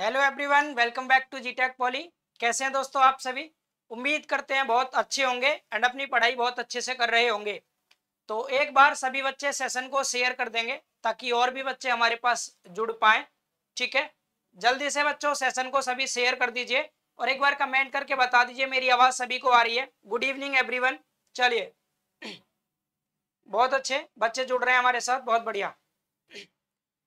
Hello everyone welcome back to जीटेक Poly कैसे हैं दोस्तों आप सभी उम्मीद करते हैं बहुत अच्छे होंगे एंड अपनी पढ़ाई बहुत अच्छे से कर रहे होंगे तो एक बार सभी बच्चे सेशन को शेयर कर देंगे ताकि और भी बच्चे हमारे पास जुड़ पाए ठीक है जल्दी से बच्चों सेशन को सभी शेयर कर दीजिए और एक बार कमेंट करके बता दीजिए मेरी आवाज सभी को आ रही है गुड इवनिंग एवरी चलिए बहुत अच्छे बच्चे जुड़ रहे हैं हमारे साथ बहुत बढ़िया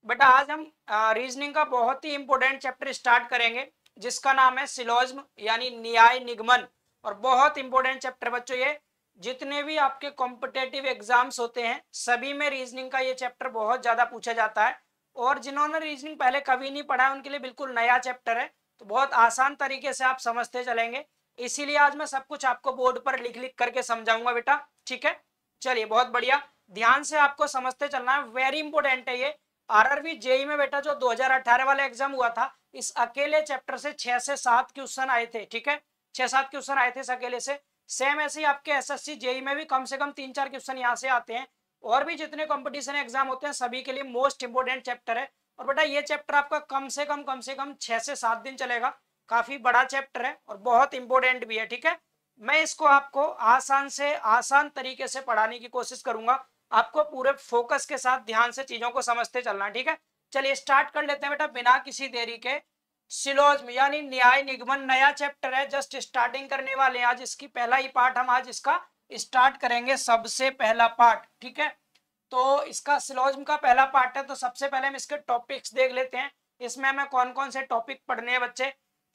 बेटा आज हम रीजनिंग का बहुत ही इंपॉर्टेंट चैप्टर स्टार्ट करेंगे जिसका नाम है सिलोज्म यानी न्याय निगमन और बहुत इंपॉर्टेंट चैप्टर बच्चों ये जितने भी आपके कॉम्पिटेटिव एग्जाम्स होते हैं सभी में रीजनिंग का ये चैप्टर बहुत ज्यादा पूछा जाता है और जिन्होंने रीजनिंग पहले कभी नहीं पढ़ा है उनके लिए बिल्कुल नया चैप्टर है तो बहुत आसान तरीके से आप समझते चलेंगे इसीलिए आज मैं सब कुछ आपको बोर्ड पर लिख लिख करके समझाऊंगा बेटा ठीक है चलिए बहुत बढ़िया ध्यान से आपको समझते चलना है वेरी इंपॉर्टेंट है ये आरआरबी जेई में बेटा जो 2018 वाला एग्जाम हुआ था इस अकेले चैप्टर से छह से सात क्वेश्चन आए थे ठीक है छह सात क्वेश्चन आए थे इस अकेले से सेम ऐसे ही आपके एसएससी जेई में भी कम से कम तीन चार क्वेश्चन यहाँ से आते हैं और भी जितने कॉम्पिटिशन एग्जाम होते हैं सभी के लिए मोस्ट इंपोर्टेंट चैप्टर है और बेटा ये चैप्टर आपका कम से कम कम से कम छह से सात दिन चलेगा काफी बड़ा चैप्टर है और बहुत इंपोर्टेंट भी है ठीक है मैं इसको आपको आसान से आसान तरीके से पढ़ाने की कोशिश करूंगा आपको पूरे फोकस के साथ ध्यान से चीजों को समझते चलना ठीक है चलिए स्टार्ट कर लेते हैं बेटा बिना किसी देरी के सिलोज यानी न्याय निगमन नया चैप्टर है जस्ट स्टार्टिंग करने वाले आज इसकी पहला ही पार्ट हम आज इसका स्टार्ट करेंगे सबसे पहला पार्ट ठीक है तो इसका सिलोज्म का पहला पार्ट है तो सबसे पहले हम इसके टॉपिक्स देख लेते हैं इसमें हमें कौन कौन से टॉपिक पढ़ने हैं बच्चे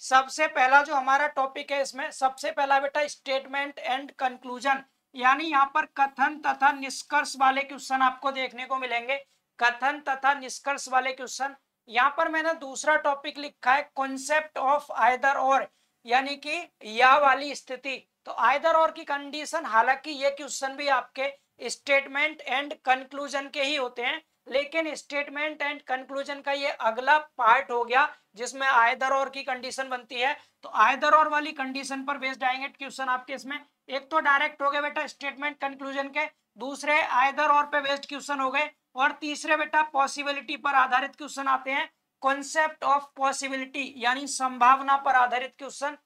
सबसे पहला जो हमारा टॉपिक है इसमें सबसे पहला बेटा स्टेटमेंट एंड कंक्लूजन यानी यहाँ पर कथन तथा निष्कर्ष वाले क्वेश्चन आपको देखने को मिलेंगे कथन तथा निष्कर्ष वाले क्वेश्चन यहाँ पर मैंने दूसरा टॉपिक लिखा है कॉन्सेप्ट ऑफ आयदर और यानी कि या वाली स्थिति तो आयदर और की कंडीशन हालांकि ये क्वेश्चन भी आपके स्टेटमेंट एंड कंक्लूजन के ही होते हैं लेकिन स्टेटमेंट एंड कंक्लूजन का ये अगला पार्ट हो गया जिसमें आयदर और की कंडीशन बनती है तो आयदर और वाली कंडीशन पर बेस्ड आएंगे क्वेश्चन आपके इसमें एक तो डायरेक्ट हो गए बेटा स्टेटमेंट कंक्लूजन के दूसरे आयदर और पे बेस्ड क्वेश्चन हो गए और तीसरे बेटा पॉसिबिलिटी पर आधारित क्वेश्चन आते हैं कॉन्सेप्ट ऑफ पॉसिबिलिटी यानी संभावना पर आधारित क्वेश्चन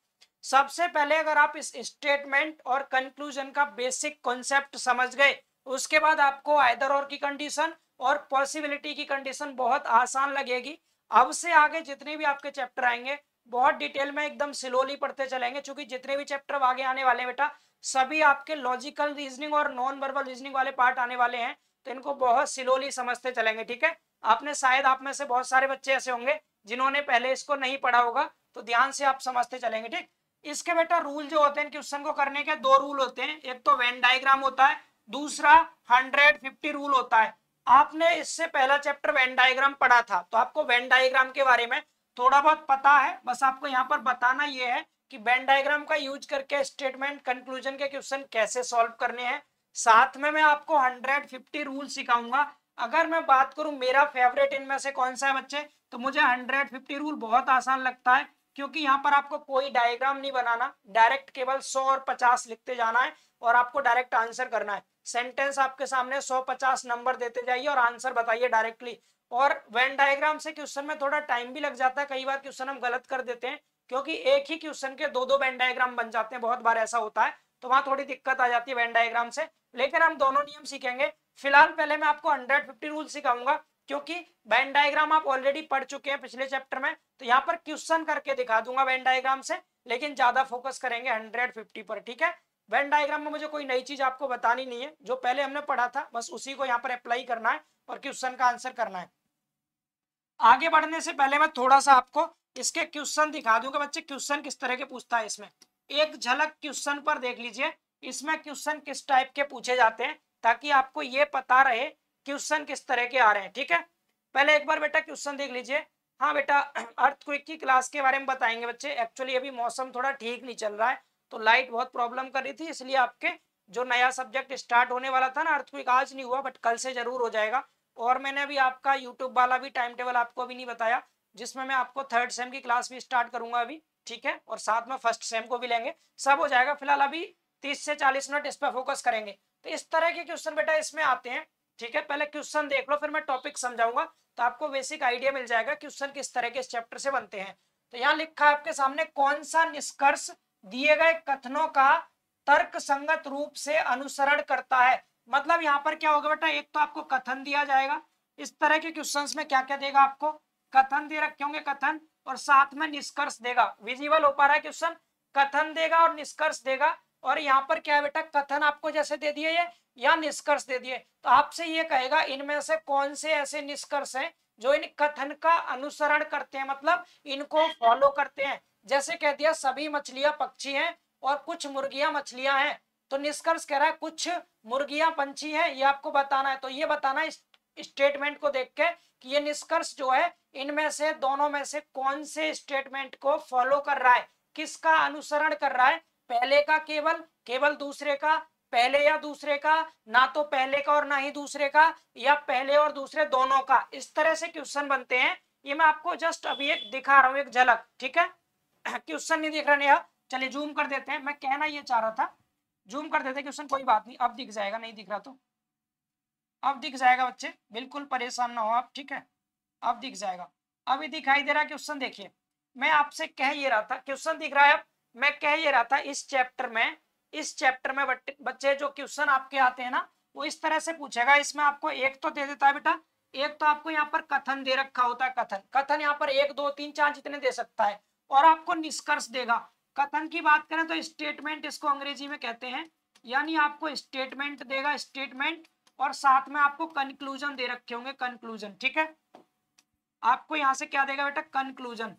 सबसे पहले अगर आप इस स्टेटमेंट और कंक्लूजन का बेसिक कॉन्सेप्ट समझ गए उसके बाद आपको आयदर और की कंडीशन और पॉसिबिलिटी की कंडीशन बहुत आसान लगेगी अब से आगे जितने भी आपके चैप्टर आएंगे बहुत डिटेल में एकदम स्लोली पढ़ते चलेंगे क्योंकि जितने भी चैप्टर आगे आने वाले हैं बेटा सभी आपके लॉजिकल रीजनिंग और नॉन वर्बल रीजनिंग वाले पार्ट आने वाले हैं तो इनको बहुत स्लोली समझते चलेंगे ठीक है आपने शायद आप में से बहुत सारे बच्चे ऐसे होंगे जिन्होंने पहले इसको नहीं पढ़ा होगा तो ध्यान से आप समझते चलेंगे ठीक इसके बेटा रूल जो होते हैं क्वेश्चन को करने के दो रूल होते हैं एक तो वेन डायग्राम होता है दूसरा हंड्रेड फिफ्टी रूल होता है आपने इससे पहला चैप्टर वेन डायग्राम पढ़ा था तो आपको वेन डायग्राम के बारे में थोड़ा बहुत पता है बस आपको यहाँ पर बताना ये है कि बैंड डायग्राम का यूज करके स्टेटमेंट कंक्लूजन के क्वेश्चन कैसे सॉल्व करने हैं साथ में मैं आपको 150 रूल सिखाऊंगा अगर मैं बात करूं मेरा फेवरेट इनमें से कौन सा है बच्चे तो मुझे 150 रूल बहुत आसान लगता है क्योंकि यहाँ पर आपको कोई डायग्राम नहीं बनाना डायरेक्ट केवल 100 और 50 लिखते जाना है और आपको डायरेक्ट आंसर करना है सेंटेंस आपके सामने सौ नंबर देते जाइए और आंसर बताइए डायरेक्टली और वेन डायग्राम से क्वेश्चन में थोड़ा टाइम भी लग जाता है कई बार क्वेश्चन हम गलत कर देते हैं क्योंकि एक ही क्वेश्चन के दो दो वेन डायग्राम बन जाते हैं बहुत बार ऐसा होता है तो वहां थोड़ी दिक्कत आ जाती है वेन डायग्राम से लेकिन हम दोनों नियम सीखेंगे फिलहाल पहले मैं आपको फिफ्टी रूल सिखाऊंगा क्योंकि वेन डायग्राम आप ऑलरेडी पढ़ चुके हैं पिछले चैप्टर में तो यहाँ पर क्वेश्चन करके दिखा दूंगा वेन डायग्राम से लेकिन ज्यादा फोकस करेंगे हंड्रेड पर ठीक है वेन डायग्राम में मुझे कोई नई चीज आपको बतानी नहीं है जो पहले हमने पढ़ा था बस उसी को यहाँ पर अप्लाई करना है और क्वेश्चन का आंसर करना है आगे बढ़ने से पहले मैं थोड़ा सा आपको इसके क्वेश्चन दिखा दूंगा बच्चे क्वेश्चन किस तरह के पूछता है इसमें एक झलक क्वेश्चन पर देख लीजिए इसमें क्वेश्चन किस टाइप के पूछे जाते हैं ताकि आपको ये पता रहे क्वेश्चन किस तरह के आ रहे हैं ठीक है पहले एक बार बेटा क्वेश्चन देख लीजिए हाँ बेटा अर्थ क्विक की क्लास के बारे में बताएंगे बच्चे एक्चुअली अभी मौसम थोड़ा ठीक नहीं चल रहा है तो लाइट बहुत प्रॉब्लम कर रही थी इसलिए आपके जो नया सब्जेक्ट स्टार्ट होने वाला था ना अर्थक्विक आज नहीं हुआ बट कल से जरूर हो जाएगा और मैंने अभी आपका यूट्यूब वाला भी टाइम टेबल आपको अभी नहीं बताया जिसमें मैं आपको थर्ड सेम की क्लास भी स्टार्ट करूंगा अभी ठीक है और साथ में फर्स्ट सेम को भी लेंगे सब हो जाएगा फिलहाल अभी तीस से चालीस मिनट इस पर फोकस करेंगे तो इस तरह के क्वेश्चन बेटा इसमें आते हैं ठीक है पहले क्वेश्चन देख लो फिर मैं टॉपिक समझाऊंगा तो आपको बेसिक आइडिया मिल जाएगा क्वेश्चन किस तरह के इस चैप्टर से बनते हैं तो यहाँ लिखा है आपके सामने कौन सा निष्कर्ष दिए गए कथनों का तर्क संगत रूप से अनुसरण करता है मतलब यहाँ पर क्या होगा बेटा एक तो आपको कथन दिया जाएगा इस तरह के क्वेश्चंस में क्या क्या देगा आपको कथन दे रखे होंगे कथन और साथ में निष्कर्ष देगा विजिबल हो पा रहा है क्वेश्चन कथन देगा और निष्कर्ष देगा और यहाँ पर क्या है बेटा कथन आपको जैसे दे दिए ये या निष्कर्ष दे दिए तो आपसे ये कहेगा इनमें से कौन से ऐसे निष्कर्ष है जो इन कथन का अनुसरण करते हैं मतलब इनको फॉलो करते हैं जैसे कह दिया सभी मछलियां पक्षी हैं और कुछ मुर्गियां मछलियां हैं तो निष्कर्ष कह रहा है कुछ मुर्गियां पंछी हैं ये आपको बताना है तो ये बताना है स्टेटमेंट को देख के कि ये निष्कर्ष जो है इनमें से दोनों में से कौन से स्टेटमेंट को फॉलो कर रहा है किसका अनुसरण कर रहा है पहले का केवल केवल दूसरे का पहले या दूसरे का ना तो पहले का और ना ही दूसरे का या पहले और दूसरे दोनों का इस तरह से क्वेश्चन बनते हैं ये मैं आपको जस्ट अभी एक दिखा रहा हूं एक झलक ठीक है क्वेश्चन नहीं देख रहा नेहा चलिए जूम कर देते हैं मैं कहना ये चाह रहा था जूम कर देते क्वेश्चन कोई बात नहीं अब दिख जाएगा नहीं दिख रहा तो अब दिख जाएगा बच्चे बिल्कुल परेशान ना हो आप ठीक है अब दिख जाएगा अभी दिखाई दे रहा क्वेश्चन देखिए मैं आपसे कह ये रहा था क्वेश्चन दिख रहा है अब मैं कह ये रहा था इस चैप्टर में इस चैप्टर में बच्चे जो क्वेश्चन आपके आते हैं ना वो इस तरह से पूछेगा इसमें आपको एक तो दे देता है बेटा एक तो आपको यहाँ पर कथन दे रखा होता है कथन कथन यहाँ पर एक दो तीन चार जितने दे सकता है और आपको निष्कर्ष देगा कथन की बात करें तो स्टेटमेंट इसको अंग्रेजी में कहते हैं यानी आपको स्टेटमेंट देगा स्टेटमेंट और साथ में आपको कंक्लूजन दे रखे होंगे कंक्लूजन ठीक है आपको यहां से क्या देगा बेटा कंक्लूजन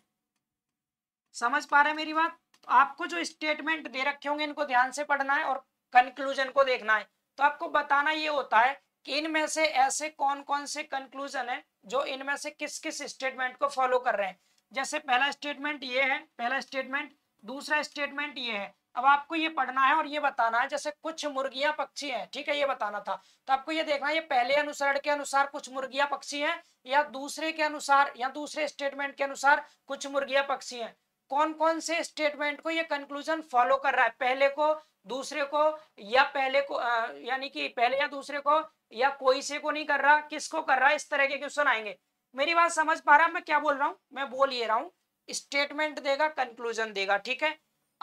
समझ पा रहे मेरी बात तो आपको जो स्टेटमेंट दे रखे होंगे इनको ध्यान से पढ़ना है और कंक्लूजन को देखना है तो आपको बताना ये होता है कि इनमें से ऐसे कौन कौन से कंक्लूजन है जो इनमें से किस किस स्टेटमेंट को फॉलो कर रहे हैं जैसे पहला स्टेटमेंट ये है पहला स्टेटमेंट दूसरा स्टेटमेंट ये है अब आपको ये पढ़ना है और ये बताना है जैसे कुछ मुर्गियां पक्षी हैं ठीक है ये बताना था तो आपको ये देखना है ये पहले अनुसरण के अनुसार कुछ मुर्गियां पक्षी हैं या दूसरे के अनुसार या दूसरे स्टेटमेंट के अनुसार कुछ मुर्गियां पक्षी हैं कौन कौन से स्टेटमेंट को ये कंक्लूजन फॉलो कर रहा है पहले को दूसरे को या पहले को यानी कि पहले या दूसरे को या कोई से को नहीं कर रहा किसको कर रहा है इस तरह के क्वेश्चन आएंगे मेरी बात समझ पा रहा है मैं क्या बोल रहा हूँ मैं बोल ये रहा हूँ स्टेटमेंट देगा कंक्लूजन देगा ठीक है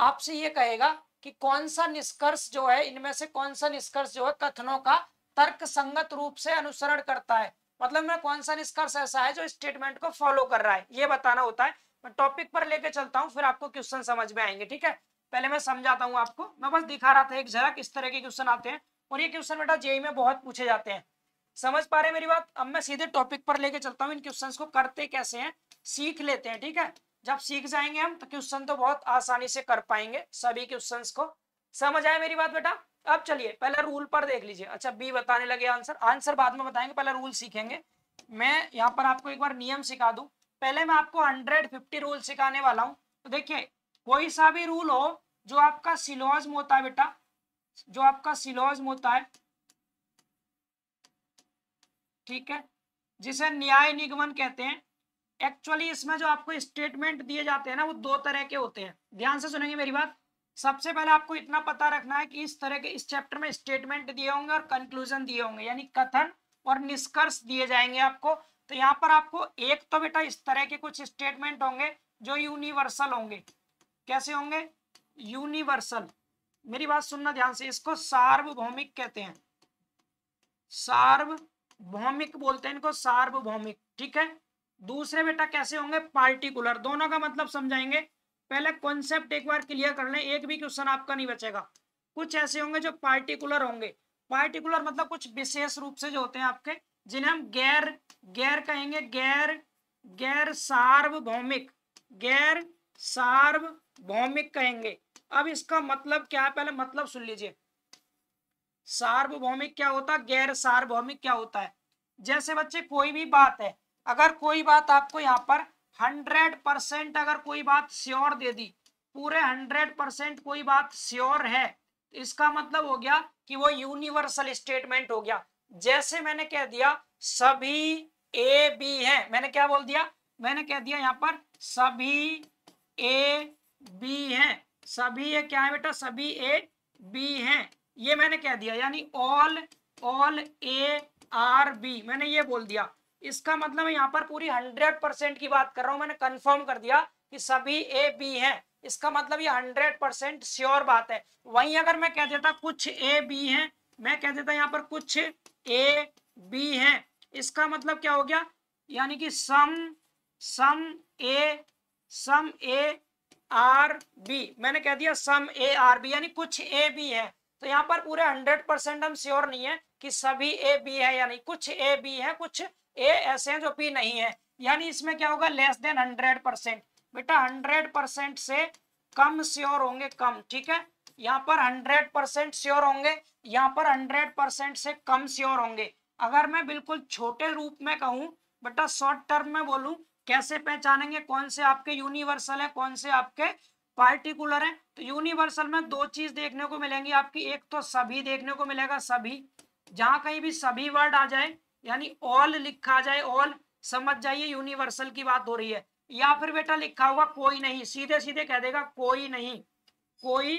आपसे ये कहेगा कि कौन सा निष्कर्ष जो है इनमें से कौन सा निष्कर्ष जो है कथनों का तर्क संगत रूप से अनुसरण करता है मतलब मैं कौन सा निष्कर्ष ऐसा है जो स्टेटमेंट को फॉलो कर रहा है ये बताना होता है मैं टॉपिक पर लेके चलता हूँ फिर आपको क्वेश्चन समझ में आएंगे ठीक है पहले मैं समझाता हूँ आपको मैं बस दिखा रहा था एक जरा किस तरह के क्वेश्चन आते हैं और ये क्वेश्चन बेटा जेई में बहुत पूछे जाते हैं समझ पा रहे हैं मेरी बात अब मैं सीधे टॉपिक पर लेके चलता हूँ इन क्वेश्चन को करते कैसे हैं सीख लेते हैं ठीक है जब सीख जाएंगे हम तो क्वेश्चन तो बहुत आसानी से कर पाएंगे सभी क्वेश्चन को समझ आए मेरी बात बेटा अब चलिए पहले रूल पर देख लीजिए अच्छा बी बताने लगे आंसर आंसर बाद में बताएंगे पहले रूल सीखेंगे मैं यहाँ पर आपको एक बार नियम सिखा दू पहले मैं आपको 150 रूल सिखाने वाला हूँ तो देखिए कोई सा भी रूल हो जो आपका सिलोज में होता है बेटा जो आपका सिलोज में होता है ठीक है जिसे न्याय निगमन कहते हैं एक्चुअली इसमें जो आपको स्टेटमेंट दिए जाते हैं ना वो दो तरह के होते हैं ध्यान से सुनेंगे मेरी बात सबसे पहले आपको इतना पता रखना है कि इस तरह के इस चैप्टर में स्टेटमेंट दिए होंगे और कंक्लूजन दिए होंगे यानी कथन और निष्कर्ष दिए जाएंगे आपको तो यहाँ पर आपको एक तो बेटा इस तरह के कुछ स्टेटमेंट होंगे जो यूनिवर्सल होंगे कैसे होंगे यूनिवर्सल मेरी बात सुनना ध्यान से इसको सार्वभौमिक कहते हैं सार्व भौमिक बोलते हैं इनको सार्वभौमिक ठीक है दूसरे बेटा कैसे होंगे पार्टिकुलर दोनों का मतलब समझाएंगे पहले कॉन्सेप्ट एक बार क्लियर कर लें एक भी क्वेश्चन आपका नहीं बचेगा कुछ ऐसे होंगे जो पार्टिकुलर होंगे पार्टिकुलर मतलब कुछ विशेष रूप से जो होते हैं आपके जिन्हें हम गैर गैर कहेंगे गैर गैर सार्वभौमिक गैर सार्वभौमिक कहेंगे अब इसका मतलब क्या है पहले मतलब सुन लीजिए सार्वभौमिक क्या होता है गैर सार्वभौमिक क्या होता है जैसे बच्चे कोई भी बात है अगर कोई बात आपको यहाँ पर हंड्रेड परसेंट अगर कोई बात श्योर दे दी पूरे हंड्रेड परसेंट कोई बात श्योर है तो इसका मतलब हो गया कि वो यूनिवर्सल स्टेटमेंट हो गया जैसे मैंने कह दिया सभी ए बी है मैंने क्या बोल दिया मैंने कह दिया यहाँ पर सभी ए बी है सभी ये क्या है बेटा सभी ए बी है ये मैंने कह दिया यानी all all A are B मैंने ये बोल दिया इसका मतलब यहाँ पर पूरी हंड्रेड परसेंट की बात कर रहा हूं मैंने कंफर्म कर दिया कि सभी ए बी हैं इसका मतलब ये हंड्रेड परसेंट श्योर बात है वहीं अगर मैं कह देता कुछ ए बी हैं मैं कह देता यहाँ पर कुछ ए बी हैं इसका मतलब क्या हो गया यानी कि सम सम A some A are B मैंने कह दिया सम ए आर बी यानी कुछ ए बी है तो यहाँ पर पूरे हंड्रेड परसेंट हम श्योर नहीं है कि सभी ए बी है या नहीं कुछ ए बी है कुछ ए ऐसे हैं जो पी नहीं है यानी इसमें क्या होगा लेस देन हंड्रेड परसेंट बेटा हंड्रेड परसेंट से कम श्योर होंगे कम ठीक है यहाँ पर हंड्रेड परसेंट श्योर होंगे यहाँ पर हंड्रेड परसेंट से कम श्योर होंगे अगर मैं बिल्कुल छोटे रूप में कहूँ बेटा शॉर्ट टर्म में बोलूँ कैसे पहचानेंगे कौन से आपके यूनिवर्सल है कौन से आपके पार्टिकुलर है तो यूनिवर्सल में दो चीज देखने को मिलेंगी आपकी एक तो सभी देखने को मिलेगा सभी जहां कहीं भी सभी वर्ड आ जाए यानी ऑल लिखा जाए ऑल समझ जाइए यूनिवर्सल की बात हो रही है या फिर बेटा लिखा हुआ कोई नहीं सीधे सीधे कह देगा कोई नहीं कोई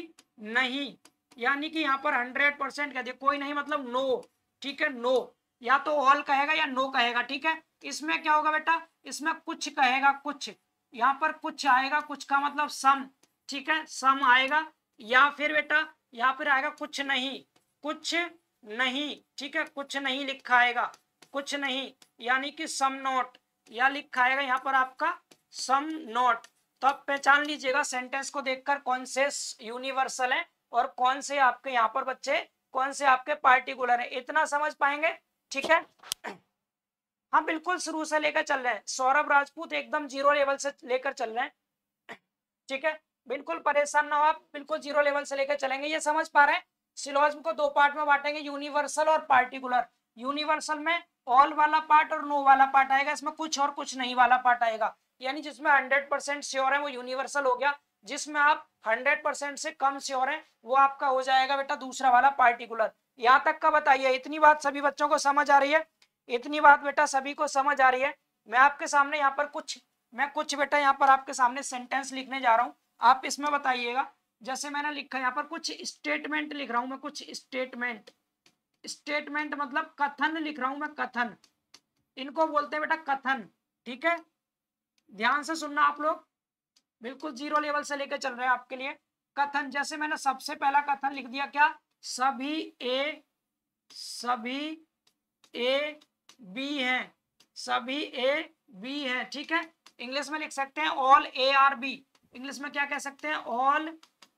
नहीं यानी कि यहाँ पर हंड्रेड परसेंट कह दिया कोई नहीं मतलब नो ठीक है नो या तो ऑल कहेगा या नो कहेगा ठीक है इसमें क्या होगा बेटा इसमें कुछ कहेगा कुछ यहाँ पर कुछ आएगा कुछ का मतलब सम ठीक है सम आएगा या फिर बेटा यहाँ पर आएगा कुछ नहीं कुछ नहीं ठीक है कुछ नहीं लिखा आएगा कुछ नहीं यानी कि सम नोट या लिखा आएगा यहाँ पर आपका सम नोट तो आप पहचान लीजिएगा सेंटेंस को देखकर कौन से यूनिवर्सल है और कौन से आपके यहाँ पर बच्चे कौन से आपके पार्टिकुलर है इतना समझ पाएंगे ठीक है हाँ बिल्कुल शुरू से लेकर चल रहे हैं सौरभ राजपूत एकदम जीरो लेवल से लेकर चल रहे हैं ठीक है बिल्कुल परेशान ना हो आप बिल्कुल जीरो लेवल से लेकर चलेंगे ये समझ पा रहे हैं सिलोजम को दो पार्ट में बांटेंगे यूनिवर्सल और पार्टिकुलर यूनिवर्सल में ऑल वाला पार्ट और नो वाला पार्ट आएगा इसमें कुछ और कुछ नहीं वाला पार्ट आएगा यानी जिसमें हंड्रेड परसेंट श्योर है वो यूनिवर्सल हो गया जिसमें आप हंड्रेड परसेंट से कम श्योर है वो आपका हो जाएगा बेटा दूसरा वाला पार्टिकुलर यहाँ तक का बताइए इतनी बात सभी बच्चों को समझ आ रही है इतनी बात बेटा सभी को समझ आ रही है मैं आपके सामने यहाँ पर कुछ मैं कुछ बेटा यहाँ पर आपके सामने सेंटेंस लिखने जा रहा हूँ आप इसमें बताइएगा जैसे मैंने लिखा यहाँ पर कुछ स्टेटमेंट लिख रहा हूं मैं कुछ स्टेटमेंट स्टेटमेंट मतलब कथन लिख रहा हूं मैं कथन इनको बोलते हैं बेटा कथन ठीक है ध्यान से सुनना आप लोग बिल्कुल जीरो लेवल से लेकर चल रहे हैं आपके लिए कथन जैसे मैंने सबसे पहला कथन लिख दिया क्या सभी ए सभी ए बी है सभी ए बी है ठीक है इंग्लिश में लिख सकते हैं all A are B English में क्या कह सकते हैं all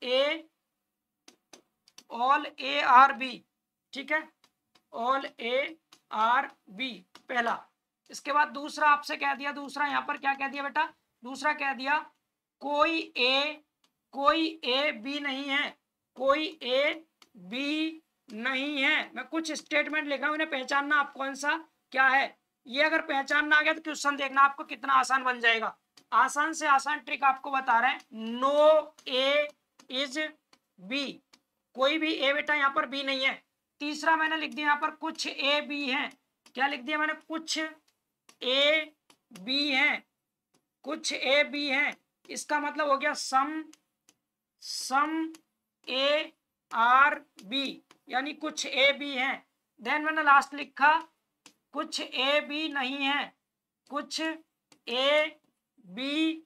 A all A are B ठीक है ऑल ए आर बी पहला इसके बाद दूसरा आपसे कह दिया दूसरा यहां पर क्या कह दिया बेटा दूसरा कह दिया कोई ए कोई ए बी नहीं है कोई ए बी नहीं है मैं कुछ स्टेटमेंट लिखा उन्हें इन्हें पहचानना आप कौन सा क्या है ये अगर पहचानना आ गया तो क्वेश्चन देखना आपको कितना आसान बन जाएगा आसान से आसान ट्रिक आपको बता रहे हैं नो ए इज बी कोई भी ए बेटा यहाँ पर बी नहीं है तीसरा मैंने लिख दिया यहाँ पर कुछ ए बी है क्या लिख दिया मैंने कुछ ए बी है कुछ ए बी है इसका मतलब हो गया सम सम ए आर बी यानी कुछ ए बी है देन मैंने लास्ट लिखा कुछ ए बी नहीं है कुछ ए बी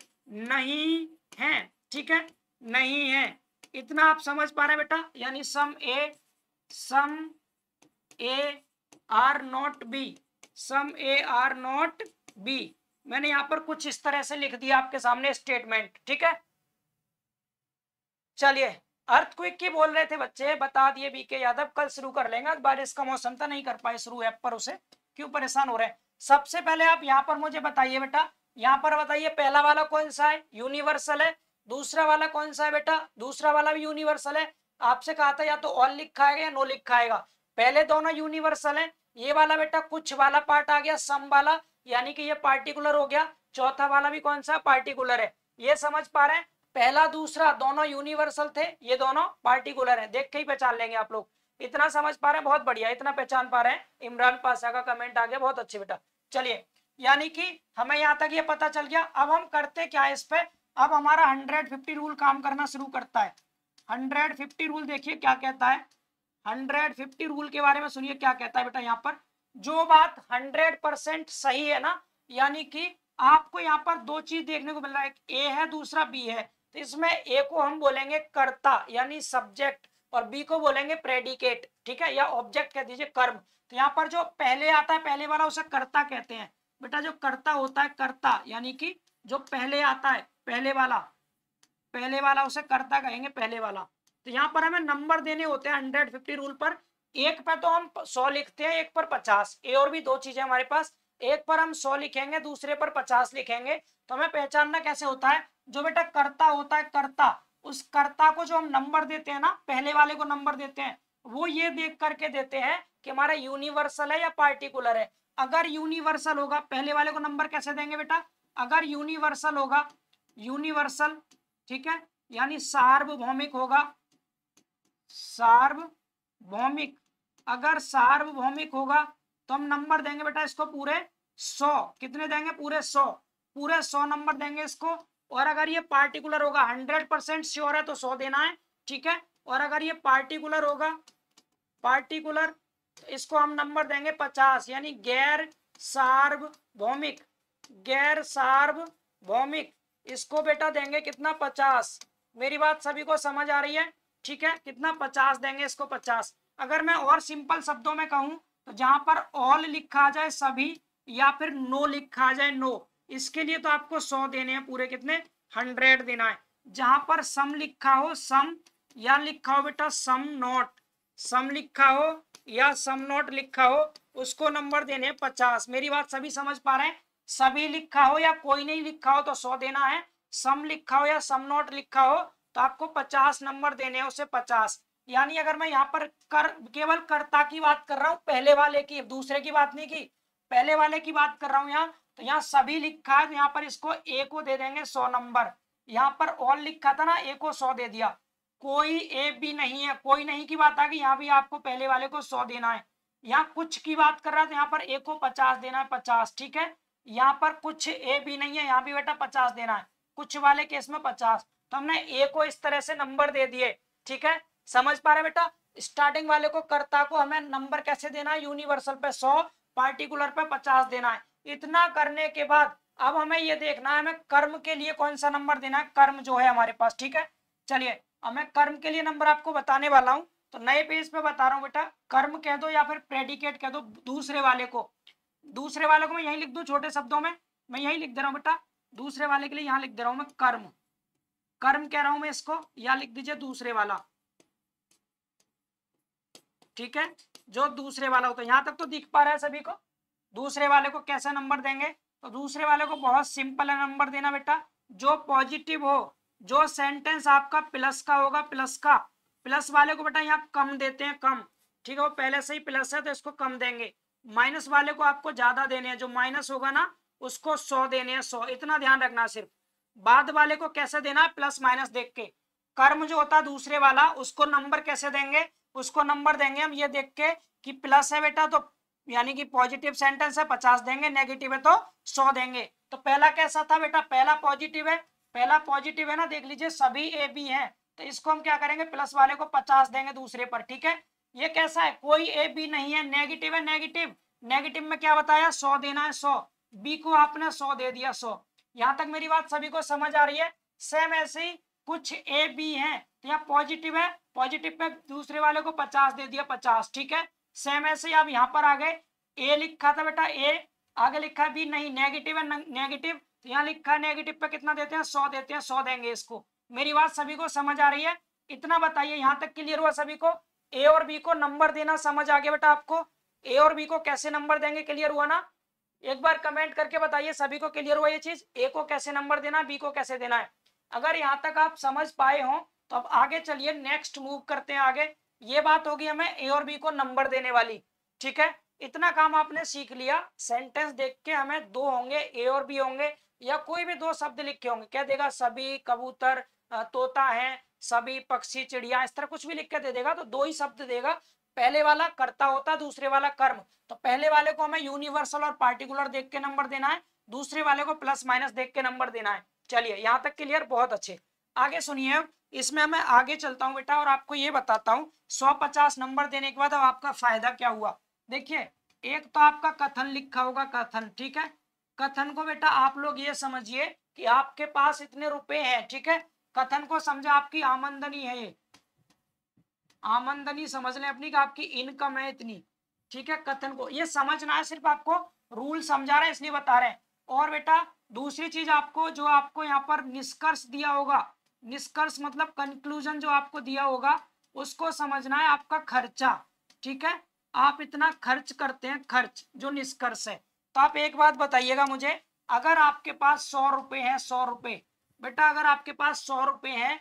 नहीं है ठीक है नहीं है इतना आप समझ पा रहे बेटा यानी some A some A are not B some A are not B मैंने यहां पर कुछ इस तरह से लिख दिया आपके सामने स्टेटमेंट ठीक है चलिए अर्थ क्विक की बोल रहे थे बच्चे बता दिए बी के यादव कल शुरू कर लेंगे बारिश का मौसम था नहीं कर पाए शुरू ऐप पर उसे क्यों परेशान हो रहे हैं सबसे पहले आप यहां पर मुझे बताइए बेटा यहाँ पर बताइए पहला वाला कौन सा है यूनिवर्सल है दूसरा वाला कौन सा है बेटा दूसरा वाला भी यूनिवर्सल है आपसे कहा था या तो ऑल लिखा है या नो लिखा है पहले दोनों यूनिवर्सल है ये वाला बेटा कुछ वाला पार्ट आ गया सम वाला यानी कि ये पार्टिकुलर हो गया चौथा वाला भी कौन सा पार्टिकुलर है ये समझ पा रहे हैं पहला दूसरा दोनों यूनिवर्सल थे ये दोनों पार्टिकुलर है देख के ही पहचान लेंगे आप लोग इतना समझ पा रहे हैं बहुत बढ़िया इतना पहचान पा रहे हैं इमरान पासा का कमेंट आ गया बहुत अच्छे बेटा चलिए यानी कि हमें यहाँ तक ये यह पता चल गया अब हम करते क्या है इस पे अब हमारा 150 रूल काम करना शुरू करता है 150 रूल देखिए क्या कहता है 150 रूल के बारे में सुनिए क्या कहता है बेटा यहाँ पर जो बात 100% सही है ना यानी कि आपको यहाँ पर दो चीज देखने को मिल रहा है ए है दूसरा बी है तो इसमें ए को हम बोलेंगे कर्ता यानी सब्जेक्ट और बी को बोलेंगे प्रेडिकेट ठीक है या ऑब्जेक्ट कह दीजिए कर्म तो यहाँ पर जो पहले आता है पहले वाला उसे कर्ता कहते हैं बेटा जो कर्ता होता है कर्ता यानी कि जो पहले आता है पहले वाला पहले वाला उसे कर्ता कहेंगे पहले वाला तो यहाँ पर हमें नंबर देने होते हैं हंड्रेड फिफ्टी रूल पर एक पर तो हम सौ लिखते हैं एक पर पचास ए और भी दो चीजें हमारे पास एक पर हम सौ लिखेंगे दूसरे पर पचास लिखेंगे तो हमें पहचानना कैसे होता है जो बेटा कर्ता होता है कर्ता उस कर्ता को जो हम नंबर देते हैं ना पहले वाले को नंबर देते हैं वो ये देख करके देते हैं कि हमारा यूनिवर्सल है या पार्टिकुलर है अगर यूनिवर्सल होगा पहले वाले को नंबर कैसे देंगे बेटा अगर यूनिवर्सल होगा यूनिवर्सल ठीक है यानी सार्वभौमिक होगा सार्वभौमिक अगर सार्वभौमिक होगा तो हम नंबर देंगे बेटा इसको पूरे सौ कितने देंगे पूरे सौ पूरे सौ नंबर देंगे इसको और अगर ये पार्टिकुलर होगा हंड्रेड परसेंट श्योर है तो सौ देना है ठीक है और अगर ये पार्टिकुलर होगा पार्टिकुलर इसको हम नंबर देंगे पचास यानी गैर सार्वभौमिक गैर सार्वभौमिक इसको बेटा देंगे कितना पचास मेरी बात सभी को समझ आ रही है ठीक है कितना पचास देंगे इसको पचास अगर मैं और सिंपल शब्दों में कहूं तो जहां पर ऑल लिखा जाए सभी या फिर नो लिखा जाए नो इसके लिए तो आपको सौ देने हैं पूरे कितने हंड्रेड देना है जहां पर सम लिखा हो सम या लिखा हो बेटा सम नॉट सम लिखा हो या सम नॉट लिखा हो उसको नंबर देने हैं पचास मेरी बात सभी समझ पा रहे हैं सभी लिखा हो या कोई नहीं लिखा हो तो सौ देना है सम लिखा हो या सम नॉट लिखा हो तो आपको पचास नंबर देने हैं उसे पचास यानी अगर मैं यहाँ पर कर केवल कर्ता की बात कर रहा हूँ पहले वाले की दूसरे की बात नहीं की पहले वाले की बात कर रहा हूँ यहाँ तो यहाँ सभी लिखा है तो यहाँ पर इसको ए को दे देंगे सौ नंबर यहाँ पर ऑल लिखा था ना ए को सौ दे दिया कोई ए भी नहीं है कोई नहीं की बात आ गई यहाँ भी आपको पहले वाले को सौ देना है यहाँ कुछ की बात कर रहा है तो यहाँ पर एक को पचास देना है पचास ठीक है यहाँ पर कुछ ए भी नहीं है यहाँ भी बेटा पचास देना है कुछ वाले केस में पचास तो हमने ए को इस तरह से नंबर दे दिए ठीक है समझ पा रहे बेटा स्टार्टिंग वाले को कर्ता को हमें नंबर कैसे देना है यूनिवर्सल पे सौ पार्टिकुलर पे पचास देना है इतना करने के बाद अब हमें ये देखना है हमें कर्म के लिए कौन सा नंबर देना है कर्म जो है हमारे पास ठीक है चलिए और मैं कर्म के लिए नंबर आपको बताने वाला हूँ तो नए पेज पे बता रहा हूँ बेटा कर्म कह दो या फिर प्रेडिकेट कह दो दूसरे वाले को दूसरे वाले को मैं यही लिख दू छोटे शब्दों में मैं यही लिख दे रहा हूँ बेटा दूसरे वाले के लिए यहाँ लिख दे रहा हूँ मैं कर्म कर्म कह रहा हूं मैं इसको या लिख दीजिए दूसरे वाला ठीक है जो दूसरे वाला होता है यहां तक तो दिख पा रहा है सभी को दूसरे वाले को कैसा नंबर देंगे तो दूसरे वाले को बहुत सिंपल है नंबर देना बेटा जो पॉजिटिव हो जो सेंटेंस आपका प्लस का होगा प्लस का प्लस वाले को बेटा यहाँ कम देते हैं कम ठीक है वो पहले से ही प्लस है तो इसको कम देंगे माइनस वाले को आपको ज्यादा देने हैं जो माइनस होगा ना उसको सौ देने हैं सौ इतना ध्यान रखना सिर्फ बाद वाले को कैसे देना है प्लस माइनस देख के कर्म जो होता है दूसरे वाला उसको नंबर कैसे देंगे उसको नंबर देंगे हम ये देख के कि प्लस है बेटा तो यानी कि पॉजिटिव सेंटेंस है पचास देंगे नेगेटिव है तो सौ देंगे तो पहला कैसा था बेटा पहला पॉजिटिव है पहला पॉजिटिव है ना देख लीजिए सभी ए बी है तो इसको हम क्या करेंगे प्लस वाले को पचास देंगे दूसरे पर ठीक है ये कैसा है कोई ए बी नहीं है नेगेटिव है नेगेटिव नेगेटिव में क्या बताया सौ देना है सौ बी को आपने सौ दे दिया सौ यहाँ तक मेरी बात सभी को समझ आ रही है सेम ऐसे ही कुछ ए बी है तो यहाँ पॉजिटिव है पॉजिटिव में दूसरे वाले को पचास दे दिया पचास ठीक है सेम ऐसे ही आप यहाँ पर आ गए ए लिखा था बेटा ए आगे लिखा बी नहीं नेगेटिव है नेगेटिव तो यहाँ लिखा नेगेटिव पे कितना देते हैं सौ देते हैं सौ देंगे इसको मेरी बात सभी को समझ आ रही है इतना बताइए यहाँ तक क्लियर हुआ सभी को ए और बी को नंबर देना समझ आ गया बेटा आपको ए और बी को कैसे नंबर देंगे क्लियर हुआ ना एक बार कमेंट करके बताइए सभी को क्लियर हुआ ये चीज ए को कैसे नंबर देना बी को कैसे देना है अगर यहाँ तक आप समझ पाए हो तो अब आगे चलिए नेक्स्ट मूव करते हैं आगे ये बात होगी हमें ए और बी को नंबर देने वाली ठीक है इतना काम आपने सीख लिया सेंटेंस देख के हमें दो होंगे ए और बी होंगे या कोई भी दो शब्द लिखे होंगे क्या देगा सभी कबूतर तोता है सभी पक्षी चिड़िया इस तरह कुछ भी लिख के दे देगा तो दो ही शब्द देगा पहले वाला कर्ता होता दूसरे वाला कर्म तो पहले वाले को हमें यूनिवर्सल और पार्टिकुलर देख के नंबर देना है दूसरे वाले को प्लस माइनस देख के नंबर देना है चलिए यहाँ तक क्लियर बहुत अच्छे आगे सुनिए इसमें मैं आगे चलता हूँ बेटा और आपको ये बताता हूँ सौ पचास नंबर देने के बाद अब आपका फायदा क्या हुआ देखिए एक तो आपका कथन लिखा होगा कथन ठीक है कथन को बेटा आप लोग ये समझिए कि आपके पास इतने रुपए हैं ठीक है कथन को समझा आपकी आमंदनी है ये आमंदनी समझ लें अपनी कि आपकी इनकम है इतनी ठीक है कथन को ये समझना है सिर्फ आपको रूल समझा रहे हैं इसलिए बता रहे और बेटा दूसरी चीज आपको जो आपको यहाँ पर निष्कर्ष दिया होगा निष्कर्ष मतलब कंक्लूजन जो आपको दिया होगा उसको समझना है आपका खर्चा ठीक है आप इतना खर्च करते हैं खर्च जो निष्कर्ष है तो आप एक बात बताइएगा मुझे अगर आपके पास सौ रुपए है सौ रुपए बेटा अगर आपके पास सौ रुपए है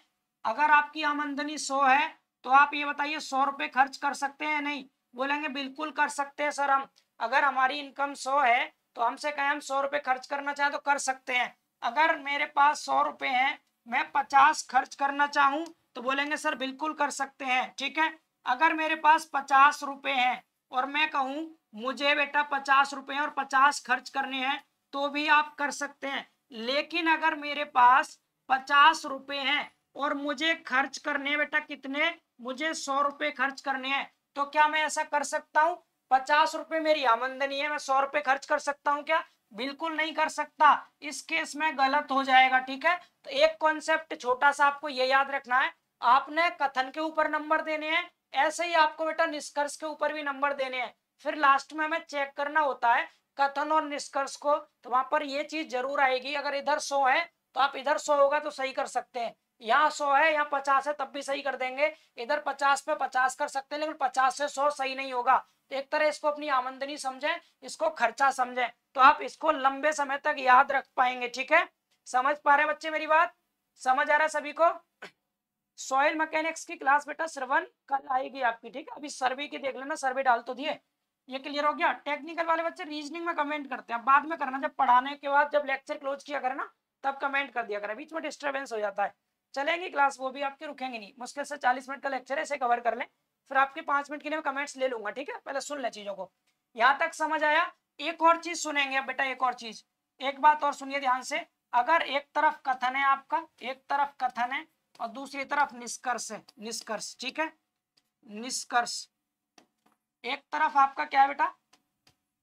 अगर आपकी आमंदनी सौ है तो आप ये बताइए सौ रुपए खर्च कर सकते हैं नहीं बोलेंगे बिल्कुल कर सकते हैं सर हम अगर हमारी इनकम सौ है तो हमसे कहें हम सौ रुपये खर्च करना चाहें तो कर सकते हैं अगर मेरे पास सौ रुपए है मैं पचास खर्च करना चाहूँ तो बोलेंगे सर बिल्कुल कर सकते हैं ठीक है अगर मेरे पास पचास रुपये है और मैं कहूँ मुझे बेटा पचास रुपए और पचास खर्च करने हैं तो भी आप कर सकते हैं लेकिन अगर मेरे पास पचास रुपए हैं और मुझे खर्च करने बेटा कितने मुझे सौ रुपए खर्च करने हैं तो क्या मैं ऐसा कर सकता हूँ पचास रुपए मेरी आमंदनी है मैं सौ रुपए खर्च कर सकता हूँ क्या बिल्कुल नहीं कर सकता इस केस में गलत हो जाएगा ठीक है तो एक कॉन्सेप्ट छोटा सा आपको ये याद रखना है आपने कथन के ऊपर नंबर देने हैं ऐसे ही आपको बेटा निष्कर्ष के ऊपर भी नंबर देने हैं फिर लास्ट में हमें चेक करना होता है कथन और निष्कर्ष को तो वहां पर ये चीज जरूर आएगी अगर इधर सो है तो आप इधर सो होगा तो सही कर सकते हैं यहाँ सो है यहाँ पचास है तब भी सही कर देंगे इधर पचास पे पचास कर सकते हैं लेकिन पचास से सौ सही नहीं होगा तो एक तरह इसको अपनी आमंदनी समझें इसको खर्चा समझें तो आप इसको लंबे समय तक याद रख पाएंगे ठीक है समझ पा रहे बच्चे मेरी बात समझ आ रहा है सभी को सॉयल मैकेनिक्स की क्लास बेटा श्रवन कल आएगी आपकी ठीक है अभी सर्वे की देख लेना सर्वे डाल तो दिए ये क्लियर हो गया टेक्निकल वाले बच्चे रीजनिंग में कमेंट करते हैं बाद में करना जब पढ़ाने के बाद जब लेक्चर क्लोज किया करें ना तब कमेंट कर दिया करें बीच में डिस्टर्बेंस हो जाता है चलेंगे क्लास वो भी आपके रुकेंगे नहीं मुश्किल से चालीस मिनट का लेक्चर ऐसे कवर कर लें फिर आपके पांच मिनट के लिए मैं कमेंट्स ले लूंगा ठीक है पहले सुन लें चीजों को यहाँ तक समझ आया एक और चीज सुनेंगे बेटा एक और चीज एक बात और सुनिए ध्यान से अगर एक तरफ कथन है आपका एक तरफ कथन है और दूसरी तरफ निष्कर्ष है निष्कर्ष ठीक है निष्कर्ष एक तरफ आपका क्या है बेटा